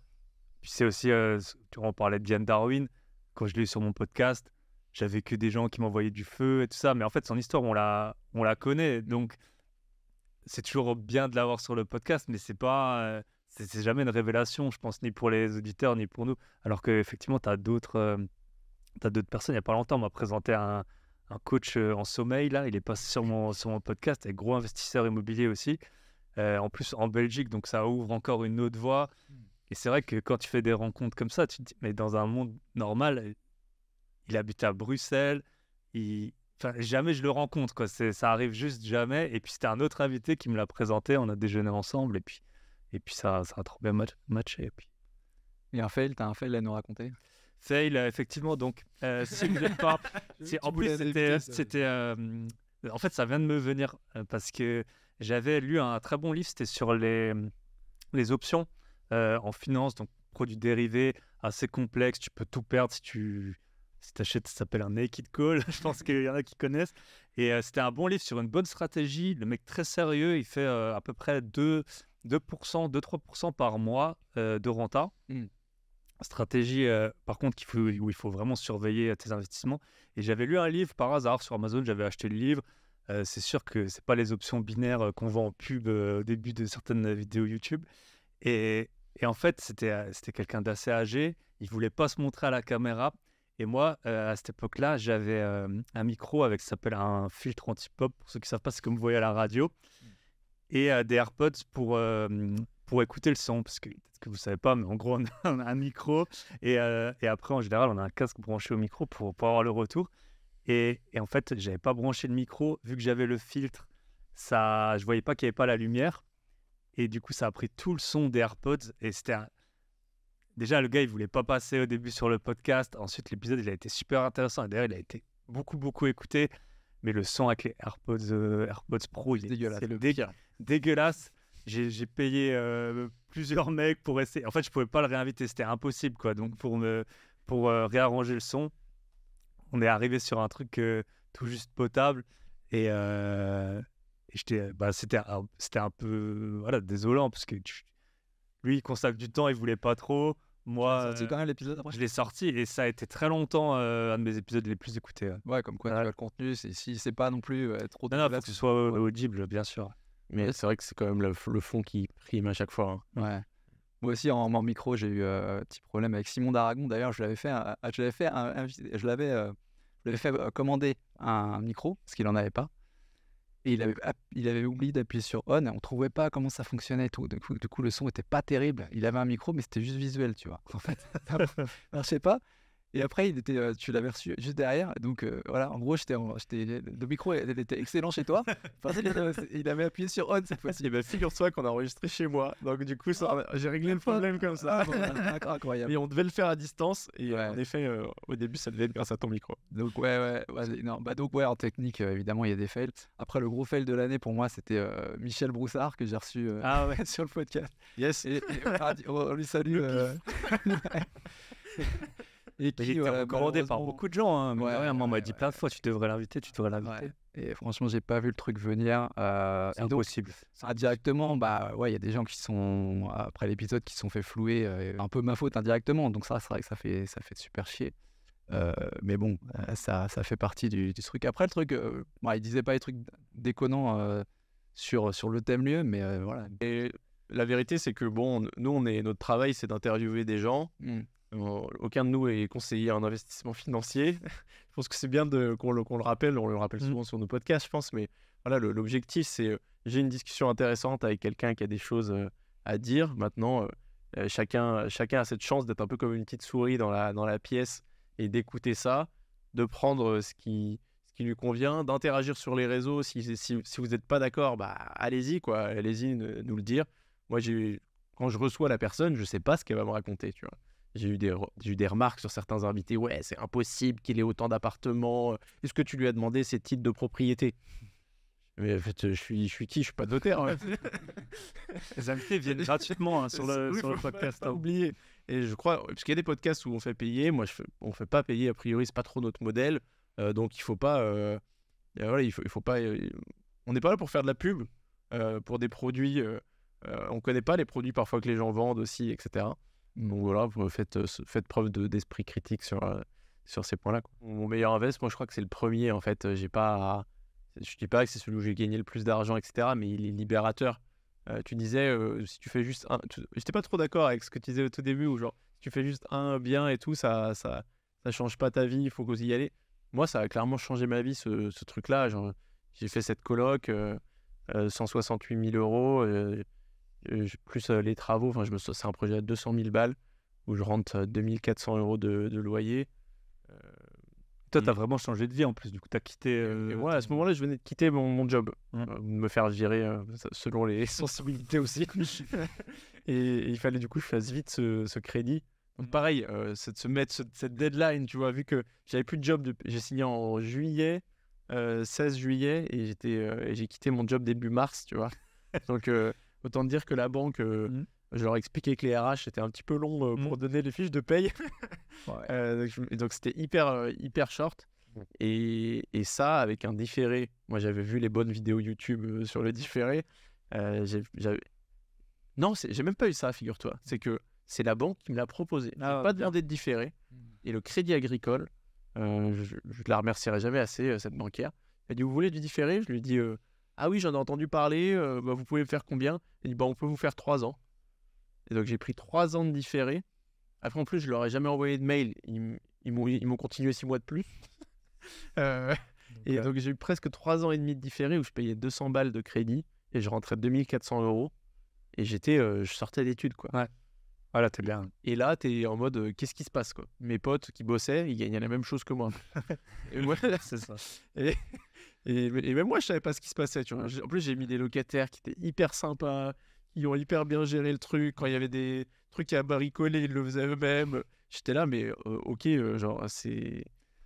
Tu c'est aussi, euh, tu en on parlait de Diane Darwin, quand je l'ai eu sur mon podcast, j'avais que des gens qui m'envoyaient du feu et tout ça. Mais en fait, son histoire, on la, on la connaît. Donc, c'est toujours bien de l'avoir sur le podcast, mais c'est pas c'est jamais une révélation, je pense, ni pour les auditeurs, ni pour nous. Alors qu'effectivement, tu as d'autres euh, as d'autres personnes. Il n'y a pas longtemps, on m'a présenté un, un, coach euh, en sommeil. Là, il est passé sur mon, sur mon podcast, et gros investisseur immobilier aussi. Euh, en plus, en Belgique, donc ça ouvre encore une autre voie. Hmm. Et c'est vrai que quand tu fais des rencontres comme ça, tu te dis, mais dans un monde normal, il habite à Bruxelles, il, jamais je le rencontre quoi ça arrive juste jamais et puis c'était un autre invité qui me l'a présenté on a déjeuné ensemble et puis et puis ça, ça a trop bien matché. Et, puis... a un fail, as un fail à nous raconter Fail, euh, effectivement. Donc, euh, si vous pas. en plus, c'était. Euh, en fait, ça vient de me venir parce que j'avais lu un très bon livre. C'était sur les, les options en finance, donc produits dérivés assez complexes. Tu peux tout perdre si tu. Si tu achètes, ça s'appelle un naked call. Je pense qu'il y en a qui connaissent. Et c'était un bon livre sur une bonne stratégie. Le mec très sérieux, il fait à peu près deux, 2%, 2-3% par mois euh, de renta. Hmm. Stratégie, euh, par contre, faut, où il faut vraiment surveiller euh, tes investissements. Et j'avais lu un livre par hasard sur Amazon, j'avais acheté le livre. c'est sûr que ce pas les options binaires qu'on vend en pub au début de certaines vidéos YouTube. Et, et en fait, c'était quelqu'un d'assez âgé. Il voulait pas se montrer à la caméra. Et moi, à cette époque-là, j'avais un micro avec s'appelle un filtre anti-pop. Pour ceux qui savent pas, c'est comme vous voyez à la radio et euh, des AirPods pour, euh, pour écouter le son, parce que peut-être que vous ne savez pas, mais en gros, on a un micro, et, euh, et, après, en général, on a un casque branché au micro pour, pouvoir avoir le retour. Et, et en fait, j'avais pas branché le micro, vu que j'avais le filtre, ça, je voyais pas qu'il n'y avait pas la lumière. Et du coup, ça a pris tout le son des AirPods, et c'était Déjà, le gars, il voulait pas passer au début sur le podcast. Ensuite, l'épisode, il a été super intéressant. Et d'ailleurs, il a été beaucoup, beaucoup écouté. Mais le son avec les AirPods, AirPods Pro, il est, dégueulasse. C'est le dégueulasse. J'ai payé euh, plusieurs mecs pour essayer. En fait, je pouvais pas le réinviter, c'était impossible, quoi. Donc, pour, me, pour euh, réarranger le son, on est arrivé sur un truc euh, tout juste potable. Et, et bah, c'était un, un peu voilà, désolant, parce que lui, il consacre du temps, il voulait pas trop. Moi, quand même l'épisode Je l'ai sorti et ça a été très longtemps un de mes épisodes les plus écoutés. Ouais, comme quoi, le contenu, c'est si c'est pas non plus trop. Non, que ce soit audible, bien sûr. Mais c'est vrai que c'est quand même le, fond qui prime à chaque fois. Hein. Ouais. Moi aussi, en, micro, j'ai eu euh, un petit problème avec Simon d'Aragon. D'ailleurs, je l'avais fait, euh, ah, je l'avais fait, je l'avais, euh, l'avais fait commander un, micro parce qu'il en avait pas. Et il avait, il avait oublié d'appuyer sur on. et On trouvait pas comment ça fonctionnait et tout. Du coup, du coup, le son était pas terrible. Il avait un micro, mais c'était juste visuel, tu vois. En fait, ça marchait pas. Et après, il était, tu l'avais reçu juste derrière. Donc voilà, en gros, j'étais, le micro était excellent chez toi. il avait appuyé sur on cette fois-ci. Eh bien figure-toi qu'on a enregistré chez moi. Donc du coup, ça, ah. j'ai réglé le problème comme ça. Ah, incroyable. Et on devait le faire à distance. Et euh, en effet, euh, au début, ça devait être grâce à ton micro. Donc ouais, ouais. non, bah, donc ouais, en technique, euh, évidemment, il y a des fails. Après, le gros fail de l'année pour moi, c'était Michel Broussard que j'ai reçu ah sur le podcast. Yes. on lui salue. Et qui était recommandé par beaucoup de gens. Hein, moi, on m'a dit plein de fois, tu devrais l'inviter, tu devrais l'inviter. Et franchement, j'ai pas vu le truc venir. Euh, c'est impossible. Ah, indirectement, bah ouais, il y a des gens qui sont après l'épisode qui se sont fait flouer. Euh, un peu ma faute indirectement. Donc ça, c'est vrai que ça fait ça fait super chier. Euh, mais bon, ça, ça fait partie du, truc. Après, le truc, bah, il disait pas les trucs déconnants sur, sur le thème lieu, mais voilà. Et la vérité, c'est que bon, nous, on est, notre travail, c'est d'interviewer des gens. Hmm aucun de nous est conseiller en investissement financier. je pense que c'est bien qu'on le, rappelle, on le rappelle mm. souvent sur nos podcasts, je pense, mais voilà, l'objectif, c'est euh, j'ai une discussion intéressante avec quelqu'un qui a des choses euh, à dire. Maintenant, euh, chacun, chacun a cette chance d'être un peu comme une petite souris dans la, dans la pièce et d'écouter ça, de prendre ce qui, ce qui lui convient, d'interagir sur les réseaux. Si, si, vous n'êtes pas d'accord, bah, allez-y, quoi, allez-y nous le dire. Moi, quand je reçois la personne, je ne sais pas ce qu'elle va me raconter, tu vois. J'ai eu, des, des remarques sur certains invités. Ouais, c'est impossible qu'il ait autant d'appartements. Est-ce que tu lui as demandé ses titres de propriété mais en fait, je suis, je suis qui Je suis pas notaire. les invités viennent gratuitement hein, sur le, podcast. Pas, hein. Et je crois, parce qu'il y a des podcasts où on fait payer. Moi, je on fait pas payer. A priori, c'est pas trop notre modèle. Euh, donc, il faut pas. Euh, voilà, il faut, il faut pas. Euh, on n'est pas là pour faire de la pub pour des produits. on connaît pas les produits parfois que les gens vendent aussi, etc. Donc voilà, euh, faites, preuve d'esprit critique sur, euh, sur ces points-là. Mon meilleur invest, moi je crois que c'est le premier en fait. J'ai pas, je dis pas que c'est celui où j'ai gagné le plus d'argent, etc. Mais il est libérateur. Euh, tu disais si tu fais juste un, Je j'étais pas trop d'accord avec ce que tu disais au tout début où genre si tu fais juste un bien et tout, ça ça ça change pas ta vie. Il faut y allez Moi, ça a clairement changé ma vie ce, truc-là. J'ai fait cette coloc, 168 000 euros euh, plus euh, les travaux, enfin, je me c'est un projet à 200 000 balles où je rentre 2400 euh, euros de, loyer. toi, tu as mmh. vraiment changé de vie en plus. Du coup, tu as quitté. et voilà, à ce moment-là, je venais de quitter mon, job, mmh. me faire virer selon les sensibilités aussi. et, il fallait du coup que je fasse vite ce, crédit. Donc, mmh. pareil, c'est de se mettre cette deadline, tu vois, vu que j'avais plus de job. J'ai signé en juillet, 16 juillet, et j'ai quitté mon job début mars, tu vois. Donc. Autant dire que la banque, euh, mmh. je leur expliquais que les RH étaient un petit peu longs euh, pour mmh. donner les fiches de paye. Euh, donc c'était hyper, hyper short. Mmh. Et, ça, avec un différé, moi j'avais vu les bonnes vidéos YouTube sur le différé. Euh, non, j'ai même pas eu ça, figure-toi. C'est que c'est la banque qui me l'a proposé. Je ah, pas demandé de différé. Et le crédit agricole, je ne la remercierai jamais assez, cette banquière. Elle dit Vous voulez du différé Je lui dis ah oui, j'en ai entendu parler, euh, bah, vous pouvez me faire combien Il dit bah, On peut vous faire trois ans. Et donc j'ai pris trois ans de différé. Après, en plus, je leur ai jamais envoyé de mail. Ils, ils m'ont continué six mois de plus. Euh, et donc j'ai eu presque trois ans et demi de différé où je payais 200 balles de crédit et je rentrais 2400 euros. Et j'étais, euh, je sortais d'études. quoi. Voilà, t'es bien. Et là, t'es en mode, qu'est-ce qui se passe quoi Mes potes qui bossaient, ils gagnaient la même chose que moi. et moi, c'est ça. Et, et, même moi, je savais pas ce qui se passait. En plus, j'ai mis des locataires qui étaient hyper sympas, qui ont hyper bien géré le truc. Quand il y avait des trucs à baricoler, ils le faisaient eux-mêmes. J'étais là, mais euh, ok, euh, genre, c'est.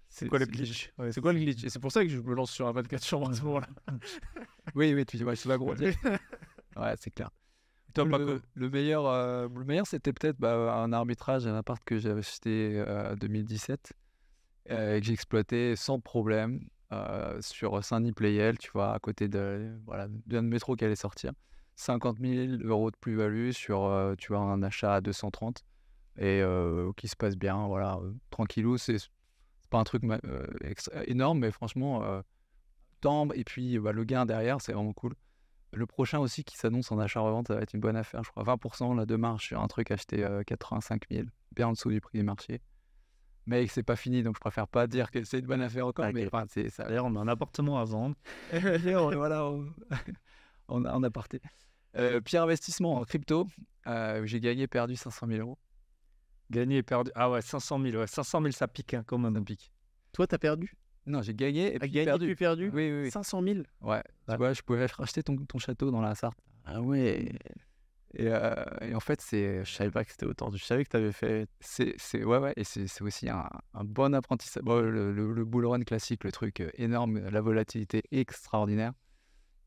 C'est quoi le glitch C'est quoi le glitch Et c'est pour ça que je me lance sur un 24 chambres à ce moment-là. oui, oui, tu ouais, c'est pas gros. ouais, c'est clair. le, meilleur, euh, le meilleur c'était peut-être bah, un arbitrage, un appart que j'avais acheté en 2017 et que j'exploitais sans problème. Euh, sur Saint-Denis-Playel, tu vois, à côté de voilà, de métro qui allait sortir. 50 000 euros de plus-value sur euh, tu vois, un achat à 230 et euh, qui se passe bien, voilà, tranquillou. C'est pas un truc énorme, mais franchement, tombe et puis bah, le gain derrière, c'est vraiment cool. Le prochain aussi qui s'annonce en achat-revente, ça va être une bonne affaire, je crois. 20% là, de marge sur un truc acheté 85 000, bien en dessous du prix du marché mais c'est pas fini, donc je préfère pas dire que c'est une bonne affaire encore. Mais ça. D'ailleurs, on a un appartement à vendre. voilà, on, a un aparté. Euh, investissement en crypto, euh, j'ai gagné, perdu 500 000 euros. Gagné et perdu. Ah ouais, 500 000. 500 000, ça pique comme un hein, même. pique. Toi, t'as perdu Non, j'ai gagné et puis perdu. Oui, oui, 500 000 Ouais. Tu vois, je pouvais racheter ton, ton château dans la Sarthe. Ah ouais. Et, en fait, c'est, je savais pas que c'était autant. Je savais que tu avais fait. C'est, ouais, ouais, et c'est, aussi un, bon apprentissage. le, le, classique, le truc énorme, la volatilité extraordinaire.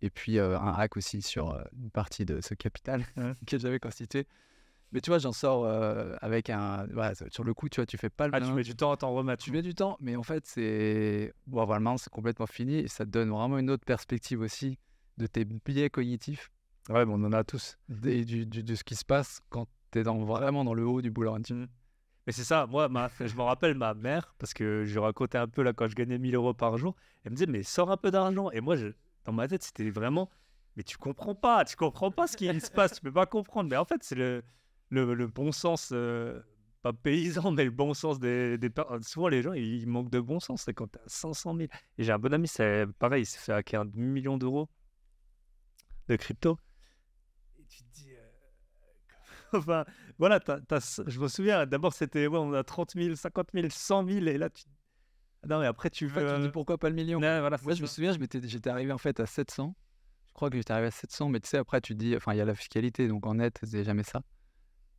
Et puis un hack aussi sur une partie de ce capital que j'avais constitué. Mais tu vois, j'en sors avec un. sur le coup, tu vois, tu fais pas le. Ah, tu mets du temps à t'en remettre. Tu mets du temps, mais en fait, c'est. Bon, vraiment, c'est complètement fini. Et ça te donne vraiment une autre perspective aussi de tes biais cognitifs Ouais, on en a tous. Des, du, du, de ce qui se passe quand tu es dans, vraiment dans le haut du intime Mais c'est ça, moi, je me rappelle ma mère, parce que je racontais un peu là quand je gagnais 1000 euros par jour, elle me disait, mais sors un peu d'argent. Et moi, dans ma tête, c'était vraiment, mais tu comprends pas, tu comprends pas ce qui se passe, tu peux pas comprendre. Mais en fait, c'est le, le, bon sens, euh, pas paysan, mais le bon sens des, des Souvent, les gens, ils, manquent de bon sens. C'est quand tu as 500 000. Et j'ai un bon ami, c'est pareil, il s'est fait à un million d'euros de crypto. Euh, euh, enfin, voilà, je me souviens, d'abord, c'était. Ouais, on a 30 000, 50 000, 100 000, et là, tu. Ah non, après, tu veux. dis pourquoi pas le million Moi, je me souviens, j'étais arrivé en fait à 700. Je crois que j'étais arrivé à 700, mais tu sais, après, tu dis. Enfin, il y a la fiscalité, donc en net, c'est jamais ça.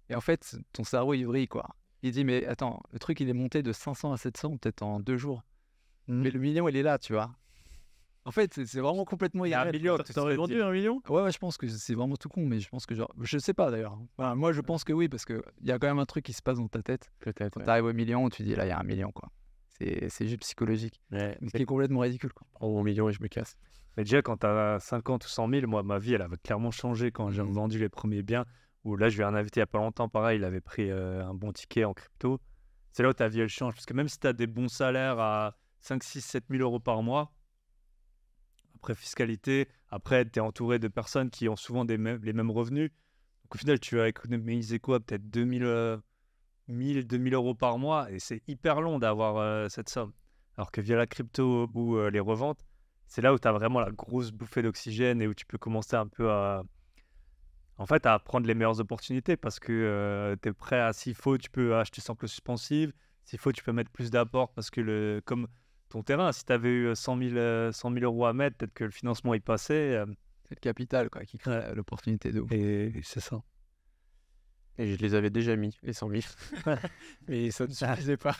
Et en fait, ton cerveau, il brille, quoi. Il dit, mais attends, le truc, il est monté de 500 à 700, peut-être en deux jours. Mmh. Mais le million, il est là, tu vois. En fait, c'est vraiment complètement irréel. Un million, t'aurais vendu un million ouais, je pense que c'est vraiment tout con, mais je pense que genre, je sais pas d'ailleurs. moi, je pense que oui, parce qu'il y a quand même un truc qui se passe dans ta tête. Quand tu arrives au million, tu dis là, il y a un million, quoi. C'est juste psychologique. Ce qui est complètement ridicule, quoi. million et je me casse. Mais déjà, quand as 50 ou 100 000, moi, ma vie, elle avait clairement changé quand j'ai mm. vendu les premiers biens. ou là, je vais un invité il y a pas longtemps, pareil, il avait pris euh, un bon ticket en crypto. C'est là où ta vie, elle change. Parce que même si tu as des bons salaires à 5, 6, 7 000 euros par mois, après fiscalité, après tu es entouré de personnes qui ont souvent des les mêmes revenus. Donc au final, tu as économisé quoi Peut-être 2000, 1000, 2000 euros par mois et c'est hyper long d'avoir euh, cette somme. Alors que via la crypto ou euh, les reventes, c'est là où tu as vraiment la grosse bouffée d'oxygène et où tu peux commencer un peu à, en fait, à prendre les meilleures opportunités parce que euh, tu es prêt à, s'il faut, tu peux acheter sans clause suspensive. S'il faut, tu peux mettre plus d'apport parce que le, comme ton terrain. Si tu avais eu 100 euh, 000, euh, euros à mettre, peut-être que le financement y passait. Euh. C'est le capital quoi, qui crée l'opportunité de Et, c'est ça. Et je les avais déjà mis, les 100 000. Mais ça ne ah. suffisait pas.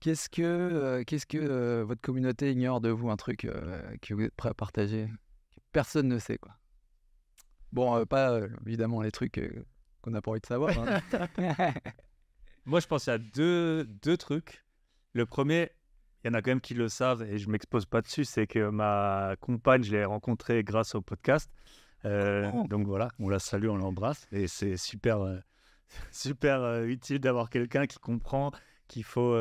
Qu'est-ce que, qu'est-ce que votre communauté ignore de vous Un truc que vous êtes prêt à partager Personne ne sait, quoi. Bon, pas évidemment les trucs qu'on n'a pas envie de savoir. Hein. Moi, je pense à deux, deux trucs. Le premier, il y en a quand même qui le savent et je m'expose pas dessus, c'est que ma compagne, je l'ai rencontrée grâce au podcast. Euh, donc voilà, on la salue, on l'embrasse et c'est super, euh, super euh, utile d'avoir quelqu'un qui comprend qu'il faut,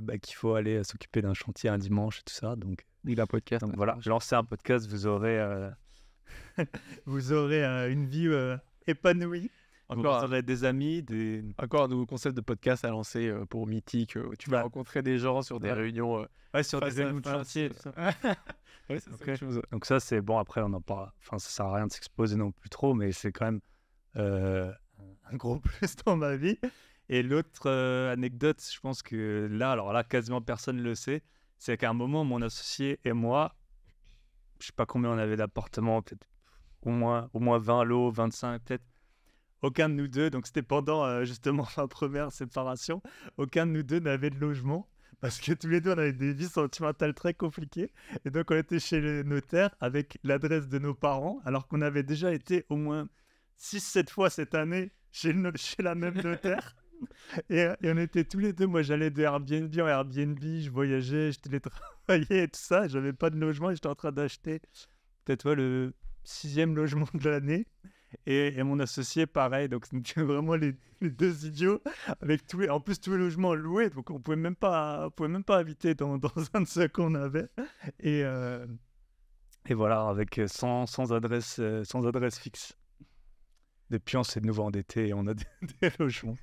bah, qu'il faut aller s'occuper d'un chantier un dimanche et tout ça. Donc il a podcast. Hein. voilà, je lancé un podcast, vous aurez, vous aurez une vie épanouie. Encore des amis, des... Encore un nouveau concept de podcast à lancer euh, pour Mythique. Euh, tu vas rencontrer des gens sur des réunions. Euh, ouais, sur des réunions de chantier. Donc ça, c'est bon. Après, on en parle. Enfin, ça sert à rien de s'exposer non plus trop, mais c'est quand même un gros plus dans ma vie. Et l'autre anecdote, je pense que là, alors là, quasiment personne le sait, c'est qu'à un moment, mon associé et moi, je sais pas combien on avait d'appartements, peut-être au moins, au moins 20 lots, 25 peut-être aucun de nous deux, donc c'était pendant euh, justement la première séparation, aucun de nous deux n'avait de logement parce que tous les deux on avait des vies sentimentales très compliquées et donc on était chez le notaire avec l'adresse de nos parents alors qu'on avait déjà été au moins 6-7 fois cette année chez, chez la même notaire. Euh, et, on était tous les deux, moi j'allais de Airbnb en Airbnb, je voyageais, je télétravaillais et tout ça, j'avais pas de logement, j'étais en train d'acheter peut-être le sixième logement de l'année et, mon associé, pareil. Donc, vraiment les, deux idiots. Avec en plus, tous les logements loués. Donc, on pouvait même pas, pouvait même pas habiter dans, dans un de ceux qu'on avait. Et, euh, et voilà, avec euh, sans, sans, adresse, euh, sans adresse fixe. Depuis, on s'est de nouveau endetté et on a des, logements.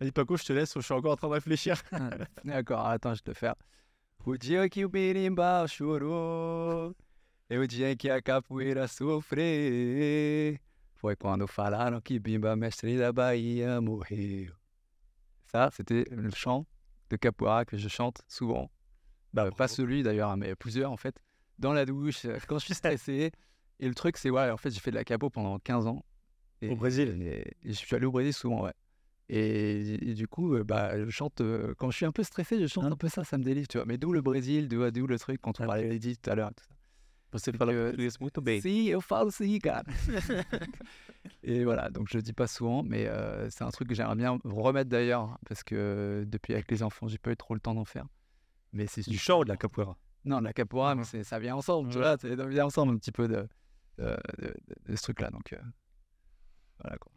Vas-y, Paco, je te laisse. Je suis encore en train de réfléchir. D'accord, attends, je te fais a capoeira que Ça, c'était le chant de capoeira que je chante souvent. Bah, ah, pas celui d'ailleurs, mais plusieurs en fait. Dans la douche, euh, quand je suis stressé. et le truc, c'est ouais, en fait, j'ai fait de la capo pendant 15 ans. au Brésil Je suis allé au Brésil souvent, ouais. Et, du coup, euh, bah, je chante, euh, quand je suis un peu stressé, je chante hein? un peu ça, ça me délivre, tu vois. Mais d'où le Brésil, d'où le truc, quand on ah, parlait parlait tout à l'heure, Você fala português muito bem. et voilà, donc je dis pas souvent, mais euh, c'est un truc que j'aimerais bien remettre d'ailleurs, parce que euh, depuis avec les enfants, j'ai pas eu trop le temps d'en faire. Mais c'est du chant ou de la capoeira Non, la capoeira, ah. mais ça vient ensemble, tu vois, ça vient ensemble un petit peu de, ce truc-là. Donc euh, voilà quoi.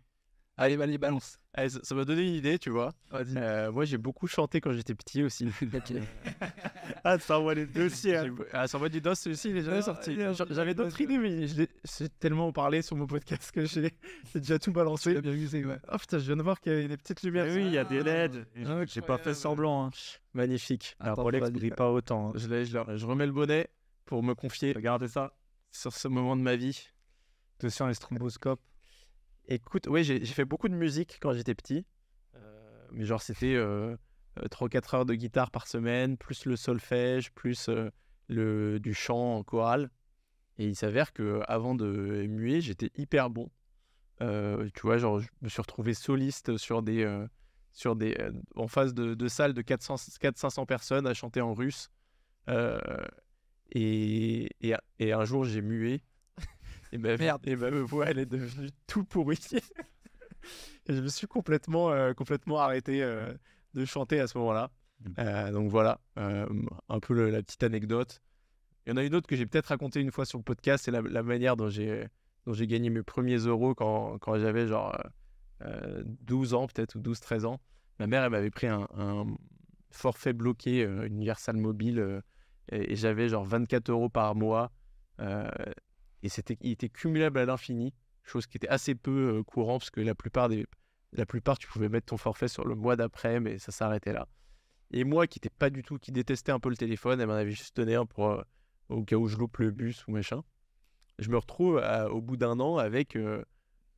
Allez, allez, balance. ça m'a donné une idée, tu vois. Euh, moi, j'ai beaucoup chanté quand j'étais petit aussi. Euh, ah, ça envoie les dossiers. Hein. Ah, ça envoie du dos il est jamais ah, sorti. J'avais d'autres idées, mais j'ai tellement parlé sur mon podcast que j'ai déjà tout balancé. bien usé, ouais. Oh putain, je viens de voir qu'il y a des petites lumières. Eh oui, il y a des LED. j'ai pas fait semblant. Hein. Magnifique. La Rolex ne brille pas autant. Hein. Je, je, je remets le bonnet pour me confier. Regardez ça. Sur ce moment de ma vie. sur un stroboscope. Écoute, oui, j'ai fait beaucoup de musique quand j'étais petit. Euh, mais genre, c'était euh, 3-4 euh, heures de guitare par semaine, plus le solfège, plus euh, le, du chant en chorale. Et il s'avère que avant de muer, j'étais hyper bon. tu vois, genre, je me suis retrouvé soliste sur des, sur des, en face de, de salles de 400-500 personnes à chanter en russe. Et, et, et, un jour, j'ai mué et ma, Merde. Et ma voix, elle est devenue tout pourrie. je me suis complètement, euh, complètement arrêté euh, de chanter à ce moment-là. Mm. Euh, donc voilà, un peu la petite anecdote. Il y en a une autre que j'ai peut-être racontée une fois sur le podcast, c'est la, manière dont j'ai, dont j'ai gagné mes premiers euros quand, quand j'avais genre 12 ans, peut-être, ou 12-13 ans. Ma mère, elle m'avait pris un, forfait bloqué Universal Mobile et, j'avais genre 24 euros par mois et c'était, il était cumulable à l'infini, chose qui était assez peu courante euh, courant parce que la plupart des, la plupart tu pouvais mettre ton forfait sur le mois d'après, mais ça s'arrêtait là. Et moi qui n'étais pas du tout, qui détestait un peu le téléphone, elle m'en avait juste donné un pour euh, au cas où je loupe le bus ou machin. Je me retrouve au bout d'un an avec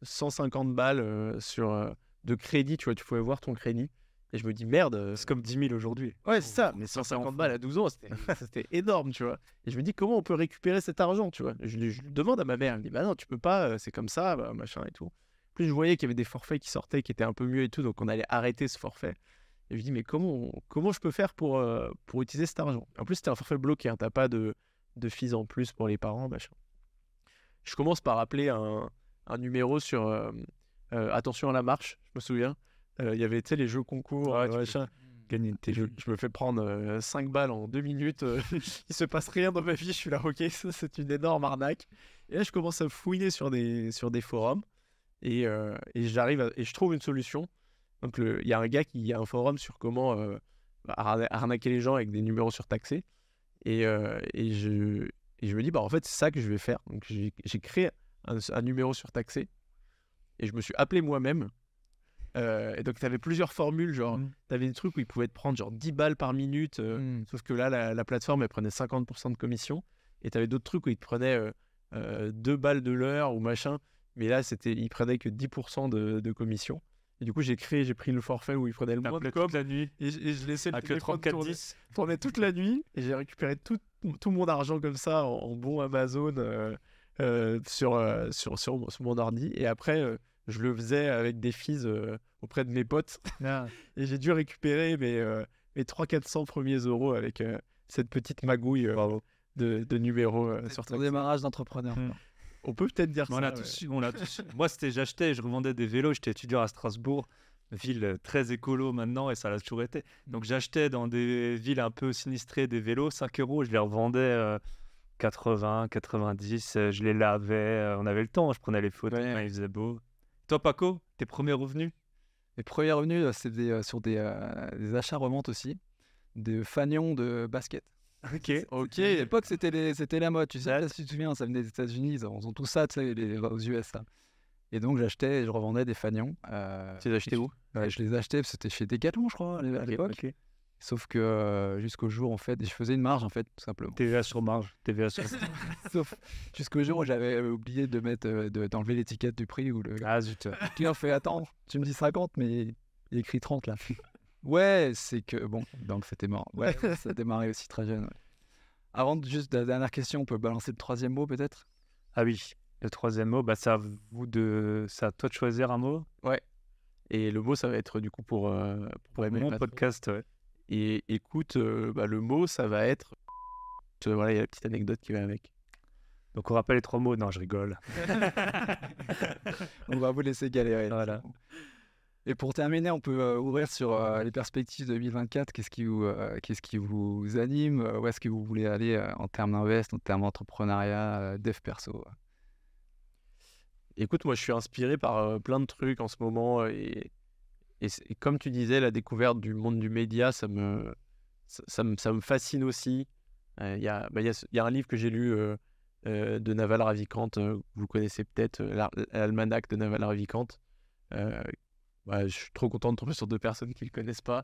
150 euh, balles sur de crédit, tu vois, tu pouvais voir ton crédit et je me dis, merde. Euh, c'est comme 10 000 aujourd'hui. Ouais, c'est oh, ça. Mais 150 balles à 12 ans, c'était énorme, tu vois. Et je me dis, comment on peut récupérer cet argent, tu vois. Je, je, demande à ma mère. Elle me dit, bah non, tu peux pas, euh, c'est comme ça, bah, machin et tout. Plus je voyais qu'il y avait des forfaits qui sortaient, qui étaient un peu mieux et tout. Donc on allait arrêter ce forfait. Et je me dis, mais comment, comment je peux faire pour, euh, pour utiliser cet argent En plus, c'était un forfait bloqué. Hein, t'as pas de, de fees en plus pour les parents, machin. Je commence par appeler un, numéro sur Attention à la marche, je me souviens. Euh, il y avait les jeux concours, euh, hmm. Gagner Je me fais prendre 5 euh, balles en 2 minutes. il se passe rien dans ma vie. Je suis là, ok, ça c'est une énorme arnaque. Et là, je commence à fouiller sur des, sur des forums et, et j'arrive et je trouve une solution. Donc, il y a un gars qui a un forum sur comment arnaquer les gens avec des numéros surtaxés. Et, et, je, et, je, me dis, bah, en fait, c'est ça que je vais faire. Donc, j'ai créé un, un, numéro surtaxé et je me suis appelé moi-même euh, et donc, tu avais plusieurs formules. Genre, mm. tu avais des trucs où ils pouvaient te prendre genre 10 balles par minute. Euh, mm. Sauf que là, la, plateforme, elle prenait 50% de commission. Et tu avais d'autres trucs où ils te prenaient 2 euh, balles de l'heure ou machin. Mais là, c'était, ils prenaient que 10% de, commission. Et du coup, j'ai créé, j'ai pris le forfait où ils prenaient le moins de com. la nuit. Et, je laissais le que tourner, toute la nuit. Et j'ai récupéré tout, mon argent comme ça en, bon Amazon sur, sur, sur, sur, mon ordi. Et après je le faisais avec des fils euh, auprès de mes potes. Ah. et j'ai dû récupérer mes, euh, mes 300-400 premiers euros avec euh, cette petite magouille de, de numéros sur ton démarrage d'entrepreneur. Hmm. On peut peut-être dire ça. on a tous... Moi, c'était j'achetais, je revendais des vélos. J'étais étudiant à Strasbourg, ville très écolo maintenant, et ça l'a toujours été. Hmm. Donc, j'achetais dans des villes un peu sinistrées des vélos, 5 euros, je les revendais. 80, 90, je les lavais, on avait le temps, je prenais les photos, il faisait beau. Toi, Paco, tes premiers revenus Mes premiers revenus, euh, c'était euh, sur des, euh, achats remontes aussi, des fanions de basket. Ok, ok. À l'époque, c'était, c'était la mode, tu sais, si tu te souviens, ça venait des États-Unis, ils ont tout ça, tu sais, aux US. Et donc, j'achetais et je revendais des fanions. Euh, tu les achetais où Je les achetais, c'était chez Decathlon, je crois, à l'époque. Ok, Sauf que jusqu'au jour, en fait, je faisais une marge, en fait, tout simplement. TVA sur marge, TVA sur Sauf jusqu'au jour où j'avais oublié de mettre, d'enlever l'étiquette du prix. ou le, ah, zut. le client fait attendre. tu me dis 50, mais il écrit 30 là. ouais, c'est que. Bon, donc c'était mort. Ouais, ça démarré aussi très jeune. Ouais. Avant, juste la dernière question, on peut balancer le troisième mot peut-être Ah oui, le troisième mot, bah, c'est à vous de. ça toi de choisir un mot. Ouais. Et le mot, ça va être du coup pour, pour, aimer mon podcast. Ouais. Et écoute, euh, bah, le mot, ça va être. Euh, voilà, il y a la petite anecdote qui vient avec. Donc on rappelle les trois mots. Non, je rigole. on va vous laisser galérer. Voilà. Et pour terminer, on peut euh, ouvrir sur les perspectives 2024. Qu'est-ce qui vous, qui vous anime Où est-ce que vous voulez aller en termes d'invest, en termes d'entrepreneuriat, dev perso Écoute, moi, je suis inspiré par plein de trucs en ce moment et et, comme tu disais, la découverte du monde du média, ça me, ça, me, ça me, fascine aussi. Euh, il y, a, bah, y, a, un livre que j'ai lu euh, euh, de Naval Ravikant, vous connaissez peut-être, l'almanach de Naval Ravikant. Bah, je suis trop content de tomber sur deux personnes qui ne le connaissent pas.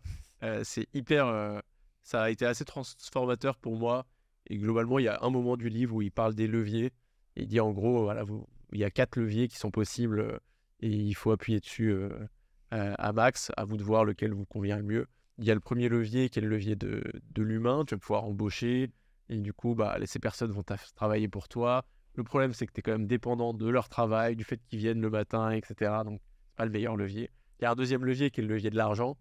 c'est hyper. ça a été assez transformateur pour moi. Et globalement, il y a un moment du livre où il parle des leviers. Et il dit en gros, voilà, vous, il y a quatre leviers qui sont possibles et il faut appuyer dessus euh, à max, à vous de voir lequel vous convient le mieux. Il y a le premier levier qui est le levier de, l'humain, tu vas pouvoir embaucher, et du coup, bah, ces personnes vont travailler pour toi. Le problème, c'est que tu es quand même dépendant de leur travail, du fait qu'ils viennent le matin, etc. Donc, c'est pas le meilleur levier. Il y a un deuxième levier qui est le levier de l'argent.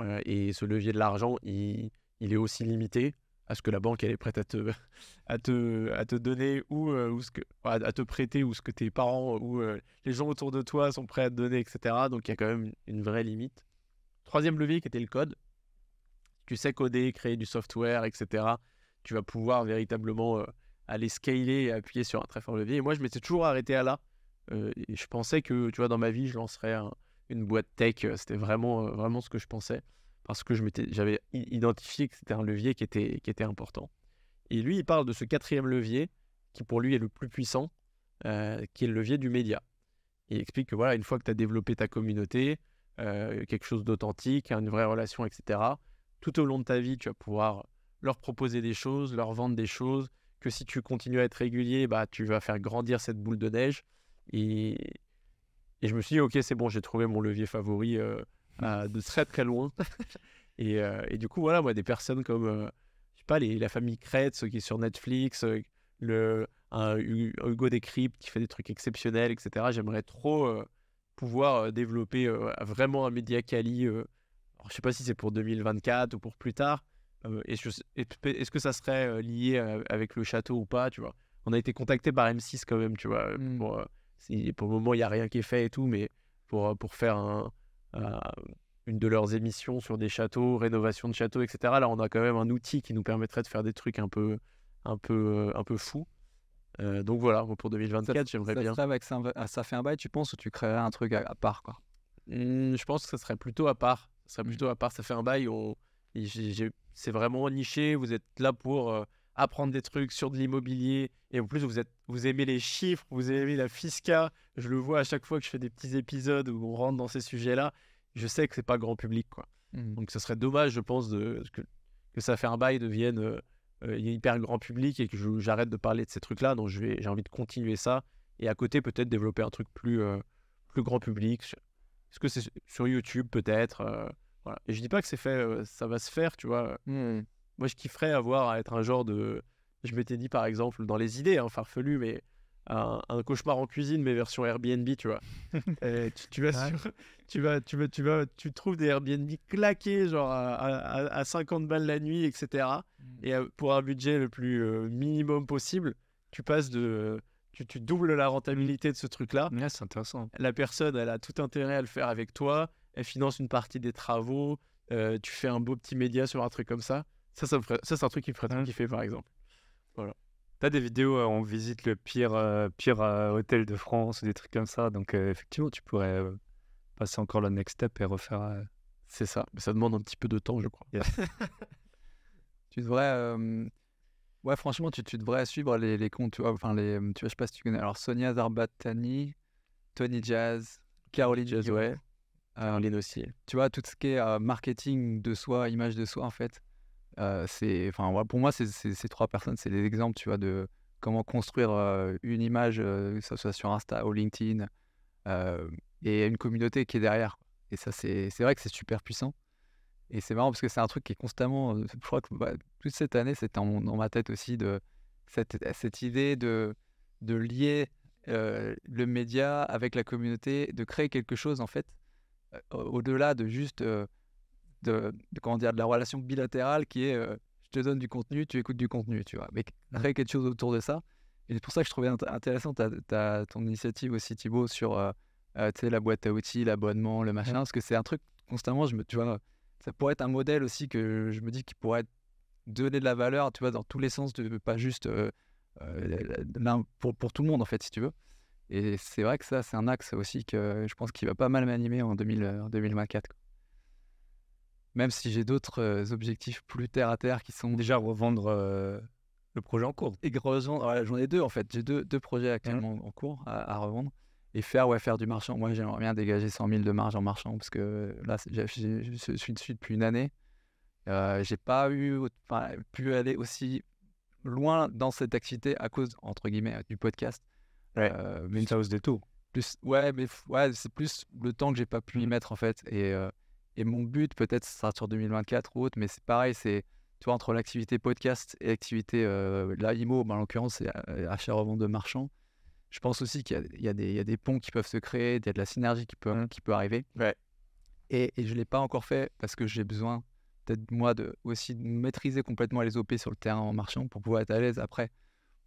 Euh, et ce levier de l'argent, il, est aussi limité à ce que la banque elle est prête à te, à te, donner ou, euh, à te prêter ou ce que tes parents ou euh, les gens autour de toi sont prêts à te donner, etc. Donc il y a quand même une vraie limite. Troisième levier qui était le code. Tu sais coder, créer du software, etc. Tu vas pouvoir véritablement euh, aller scaler et appuyer sur un très fort levier. moi, je m'étais toujours arrêté à là. je pensais que, tu vois, dans ma vie, je lancerais une boîte tech. C'était vraiment, vraiment ce que je pensais parce que j'avais identifié que c'était un levier qui était, qui était important. Et lui, il parle de ce quatrième levier, qui pour lui est le plus puissant, euh, qui est le levier du média. Il explique que voilà, une fois que tu as développé ta communauté, euh, quelque chose d'authentique, hein, une vraie relation, etc., tout au long de ta vie, tu vas pouvoir leur proposer des choses, leur vendre des choses, que si tu continues à être régulier, bah, tu vas faire grandir cette boule de neige. Et, et je me suis dit, ok, c'est bon, j'ai trouvé mon levier favori. Euh, euh, de très très loin. et, euh, et, du coup, voilà, moi, des personnes comme, euh, je sais pas, les, la famille Kretz qui est sur Netflix, le, Hugo Decrypt qui fait des trucs exceptionnels, etc. J'aimerais trop pouvoir développer vraiment un média quali. je sais pas si c'est pour 2024 ou pour plus tard. est-ce, que ça serait lié avec le château ou pas, tu vois On a été contacté par M6 quand même, tu vois. Mmh. Pour, le moment, il n'y a rien qui est fait et tout, mais pour, pour faire un, euh, une de leurs émissions sur des châteaux, rénovation de châteaux, etc. Là, on a quand même un outil qui nous permettrait de faire des trucs un peu, un peu, euh, un peu fous. Euh, donc voilà, pour 2024, j'aimerais bien. Ça, ça, fait un bail, tu penses, ou tu créerais un truc à, part mmh, Je pense que ce serait plutôt à part. Ça serait mmh. plutôt à part. Ça fait un bail. C'est vraiment niché. Vous êtes là pour apprendre des trucs sur de l'immobilier. Et en plus, vous, vous aimez les chiffres, vous aimez la fisca. Je le vois à chaque fois que je fais des petits épisodes où on rentre dans ces sujets-là je sais que c'est pas grand public, quoi. Mmh. Donc, ça serait dommage, je pense, de, que, ça fait un bail devienne euh, euh hyper grand public et que j'arrête de parler de ces trucs-là. Donc, j'ai envie de continuer ça et à côté, peut-être développer un truc plus, euh, plus grand public. Est-ce que c'est sur YouTube, peut-être euh, Et je dis pas que c'est fait, ça va se faire, tu vois. Mmh. Moi, je kifferais avoir à être un genre de. Je m'étais dit, par exemple, dans les idées, farfelues, hein, farfelu, mais un, cauchemar en cuisine, mais version Airbnb, tu vois. tu, vas sur, tu, vas tu vas, tu vas, tu trouves des Airbnb claqués, genre à, à, 50 balles la nuit, etc. Et mm. euh, pour un budget le plus euh, minimum possible, tu passes de, tu, doubles la rentabilité de ce truc-là. Mm. c'est intéressant. La personne, elle a tout intérêt à le faire avec toi. Elle finance une partie des travaux. Euh, tu fais un beau petit média sur un truc comme ça. Ça, ça, ça c'est un truc qui me ferait ouais. kiffer, par exemple. Voilà. T'as des vidéos, où on visite le pire, pire hôtel de France ou des trucs comme ça. Donc, effectivement, tu pourrais passer encore le next step et refaire. C'est ça. Mais ça demande un petit peu de temps, je crois. tu devrais. Ouais, franchement, tu, tu, devrais suivre les, les comptes. Tu vois, enfin, les, tu vois, je sais pas si tu connais. Alors, Sonia Zarbatani, Tony Jazz, Caroline Jazz, ouais. Euh, Caroline aussi. Tu vois, tout ce qui est marketing de soi, image de soi, en fait c'est, enfin, pour moi, c'est, ces trois personnes, c'est des exemples, tu vois, de comment construire une image, que ce soit sur Insta ou LinkedIn, et une communauté qui est derrière. Et ça, c'est, c'est vrai que c'est super puissant. Et c'est marrant parce que c'est un truc qui est constamment, je crois que bah, toute cette année, c'était dans ma tête aussi de cette, cette idée de, de lier le média avec la communauté, de créer quelque chose en fait, au-delà de juste de, comment dire, de la relation bilatérale qui est euh, je te donne du contenu, tu écoutes du contenu, tu vois. Mais mmh. créer quelque chose autour de ça. Et c'est pour ça que je trouvais intéressant ton initiative aussi, Thibaut, sur euh, euh, tu la boîte à outils, l'abonnement, le machin, mmh. parce que c'est un truc constamment, je me, tu vois, ça pourrait être un modèle aussi que je me dis qui pourrait donner de la valeur, tu vois, dans tous les sens, de, pas juste pour, pour tout le monde, en fait, si tu veux. Et c'est vrai que ça, c'est un axe aussi que je pense qu'il va pas mal m'animer en, 2024. Même si j'ai d'autres euh, objectifs plus terre à terre qui sont. Déjà revendre euh, le projet en cours. Et gros ouais, j'en ai deux en fait. J'ai deux, deux projets actuellement mmh. en cours à, revendre. Et faire, faire du marchand. Moi, j'aimerais bien dégager 100 000 de marge en marchand parce que euh, là, je suis dessus depuis une année. Euh, j'ai pas eu, enfin, pu aller aussi loin dans cette activité à cause, entre guillemets, du podcast. mais ça hausse des taux. Plus, ouais, mais ouais, c'est plus le temps que j'ai pas pu y mmh. mettre en fait. Et, et mon but, peut-être, ce sera sur 2024 ou autre, mais c'est pareil, c'est toi entre l'activité podcast et l'activité euh, bah, en l'occurrence, c'est euh, achat-revente de marchands. Je pense aussi qu'il y, y, y, a des ponts qui peuvent se créer, il y a de la synergie qui peut, mmh. qui peut arriver. Et, je ne l'ai pas encore fait parce que j'ai besoin, peut-être moi, de, aussi de maîtriser complètement les OP sur le terrain en marchand pour pouvoir être à l'aise après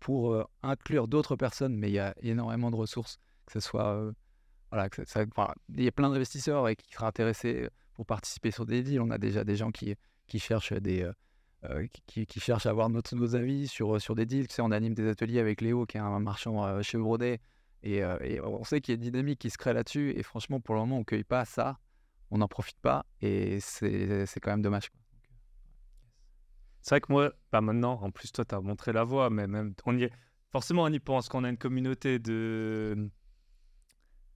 pour euh, inclure d'autres personnes. Mais il y a énormément de ressources, que ce soit. Euh, voilà, il y a plein d'investisseurs et qui seraient intéressés pour participer sur des deals. On a déjà des gens qui, qui cherchent des. Euh, euh, qui, cherchent à avoir notre, nos avis sur, euh, sur des deals. on anime des ateliers avec Léo, qui est un marchand chez chevronné, et, on sait qu'il y a une dynamique qui se crée là-dessus. Et franchement, pour le moment, on ne cueille pas ça, on n'en profite pas, et c'est quand même dommage. C'est vrai que moi, pas bah, maintenant, en plus, toi, tu as montré la voie, mais même, on y forcément, on y pense. Quand on a une communauté de,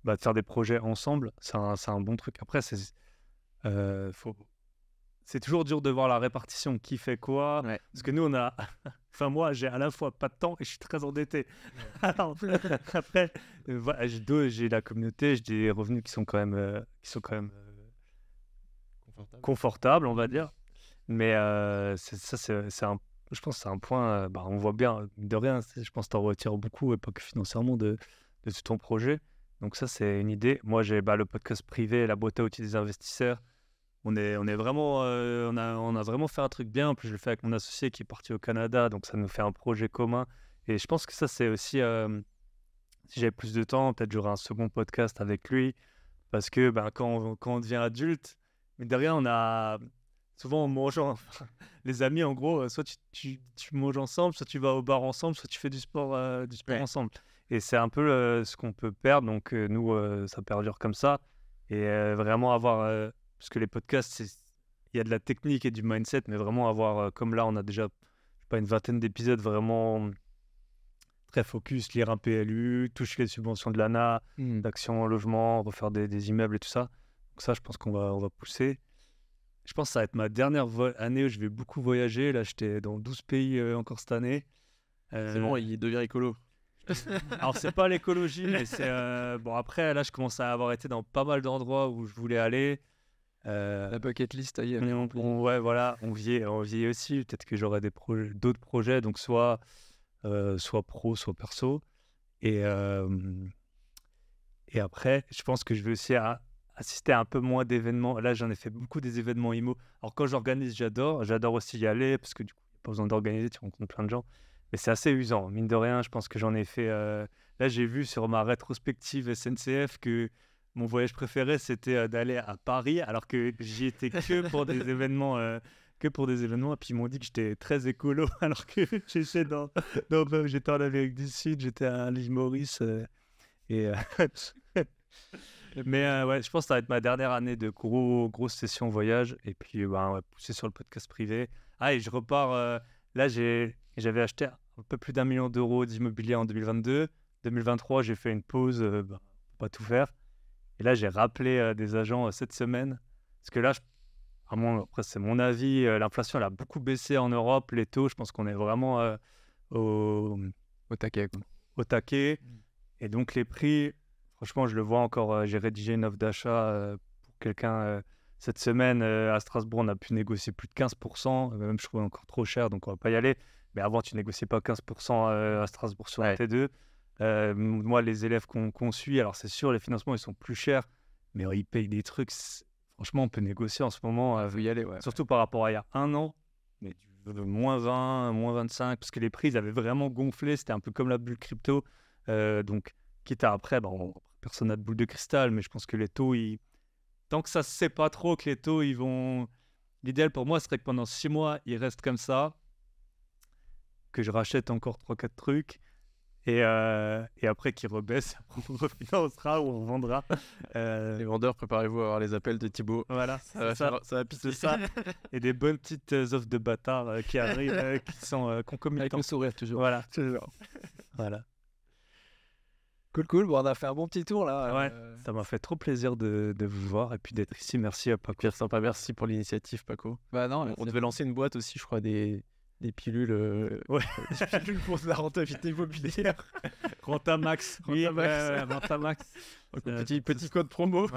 bah, de faire des projets ensemble, c'est un, un bon truc. Après, c'est euh, faut... c'est toujours dur de voir la répartition, qui fait quoi. Parce que nous, on a. Enfin, moi, j'ai à la fois pas de temps et je suis très endetté. après, euh, j'ai j'ai la communauté, j'ai des revenus qui sont quand même, euh, qui sont quand même confortables. on va dire. Mais ça, c'est un je pense que c'est un point, bah, on voit bien, de rien, je pense que tu en retires beaucoup, et pas que financièrement, de, de ton projet. Donc ça, c'est une idée. Moi, j'ai bah, le podcast privé, la boîte à outils des investisseurs, on on est vraiment, euh, on, a, on a vraiment fait un truc bien. En plus, je le fais avec mon associé qui est parti au Canada, donc ça nous fait un projet commun. Et je pense que ça, c'est aussi, euh, si j'avais plus de temps, peut-être j'aurais un second podcast avec lui, parce que ben, quand, on, quand devient adulte, mais derrière, on a souvent en mangeant, les amis, en gros, euh, soit tu, tu, manges ensemble, soit tu vas au bar ensemble, soit tu fais du sport, du sport ensemble. Et c'est un peu ce qu'on peut perdre, donc nous, ça perdure comme ça. Et vraiment avoir parce que les podcasts, il y a de la technique et du mindset, mais vraiment avoir, euh, comme là, on a déjà pas une vingtaine d'épisodes vraiment très focus, lire un PLU, toucher les subventions de l'ANA, hmm. d'action d'action, logement, refaire des, immeubles et tout ça. Donc ça, je pense qu'on va, on va pousser. Je pense que ça va être ma dernière année où je vais beaucoup voyager. Là, j'étais dans 12 pays euh, encore cette année. Euh, c'est bon, il devient écolo. Alors, c'est pas l'écologie, mais c'est. Bon, après, là, je commence à avoir été dans pas mal d'endroits où je voulais aller. Euh, la bucket list, ailleurs. On, ouais, voilà, on vieillit, on aussi. Peut-être que j'aurai des projets, d'autres projets, donc soit, euh, soit pro, soit perso. Et, euh, et après, je pense que je vais aussi à, assister à un peu moins d'événements. Là, j'en ai fait beaucoup des événements IMO. Alors, quand j'organise, j'adore. J'adore aussi y aller parce que du coup, il n'y a pas besoin d'organiser, tu rencontres plein de gens. Mais c'est assez usant. Mine de rien, je pense que j'en ai fait. là, j'ai vu sur ma rétrospective SNCF que mon voyage préféré, c'était euh, d'aller à Paris, alors que j'y étais que pour des événements. Euh, que pour des événements, et puis ils m'ont dit que j'étais très écolo, alors que j'étais dans, dans bah, j'étais en Amérique du Sud, j'étais à l'île Maurice, euh, et mais ouais, je pense que ça va être ma dernière année de gros, grosse session voyage. Et puis, ben, on va pousser sur le podcast privé. Ah, et je repars. Là, là, j'avais acheté un peu plus d'un million d'euros d'immobilier en 2022. 2023, j'ai fait une pause. va bah, pas tout faire. Et là, j'ai rappelé euh, des agents euh, cette semaine, parce que là, après, c'est mon avis. Euh, l'inflation, elle a beaucoup baissé en Europe. Les taux, je pense qu'on est vraiment au... taquet. Au taquet. Mm. Et donc, les prix, franchement, je le vois encore. J'ai rédigé une offre d'achat pour quelqu'un cette semaine. à Strasbourg, on a pu négocier plus de 15%. Même, je trouvais encore trop cher, donc on va pas y aller. Mais avant, tu négociais pas 15% à Strasbourg sur un T2. Euh, moi, les élèves qu'on suit, alors c'est sûr, les financements, ils sont plus chers, mais oh, ils payent des trucs. Franchement, on peut négocier en ce moment. Euh, y Surtout par rapport à il y a un an, mais de moins 20, moins 25, parce que les prix, avaient vraiment gonflé. C'était un peu comme la bulle crypto. Euh, donc, quitte à après, bah, personne n'a de boule de cristal, mais je pense que les taux, ils... tant que ça ne sait pas trop que les taux, ils vont. L'idéal pour moi serait que pendant six mois, ils restent comme ça, que je rachète encore trois, quatre trucs euh, et, après qui rebaisse, on refinancera ou on vendra. Euh, les vendeurs, préparez-vous à avoir les appels de Thibaut. Voilà, ça, va ça, ça, Et des bonnes petites euh, offres de bâtards qui arrivent, qui sont concomitantes. Avec le sourire toujours. Voilà, toujours. voilà. Cool, cool. Bon, on a fait un bon petit tour là. Ouais. Ça m'a fait trop plaisir de, vous voir et puis d'être ici. Merci à Paco. Pierre sympa, merci pour l'initiative, Paco. Bah non, on devait lancer une boîte aussi, je crois, des, des pilules, euh, ouais. Euh, des pilules pour la rentabilité immobilière. Max. Oui, Renta Max. Max. Euh, petit, petit code promo.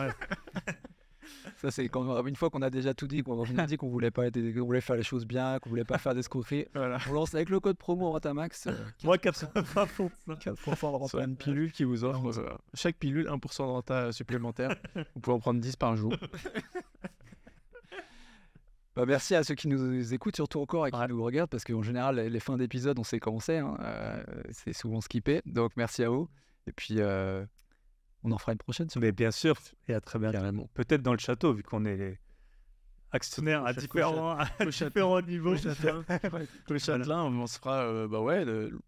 Ça, c'est une fois qu'on a déjà tout dit, qu'on a dit qu'on voulait, pas, qu'on voulait faire les choses bien, qu'on voulait pas faire des Voilà. On lance avec le code promo Renta Max. Moi, 4% de renta. une pilule qui vous offre, chaque pilule, 1% de renta supplémentaire. vous pouvez en prendre 10 par jour. Bah, merci à ceux qui nous écoutent, surtout encore et qui nous regardent, parce qu'en général, les fins d'épisodes, on sait comment c'est. Hein, euh, c'est souvent skippé. Donc, merci à vous. Et puis, euh, on en fera une prochaine. Mais bien sûr, et à très bientôt. Peut-être dans le château, vu qu'on est les actionnaires à différents, niveaux. Le châtelain, on se fera. Euh, bah ouais, le...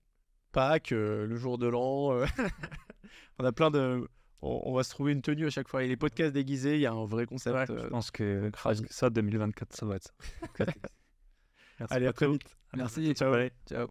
Pâques, le jour de l'an. on a plein de on, va se trouver une tenue à chaque fois. Il est podcast déguisé, il y a un vrai concept. Euh, je pense que, ça, 2024, ça va être ça. Allez, à très vite. Merci. Ciao. ciao.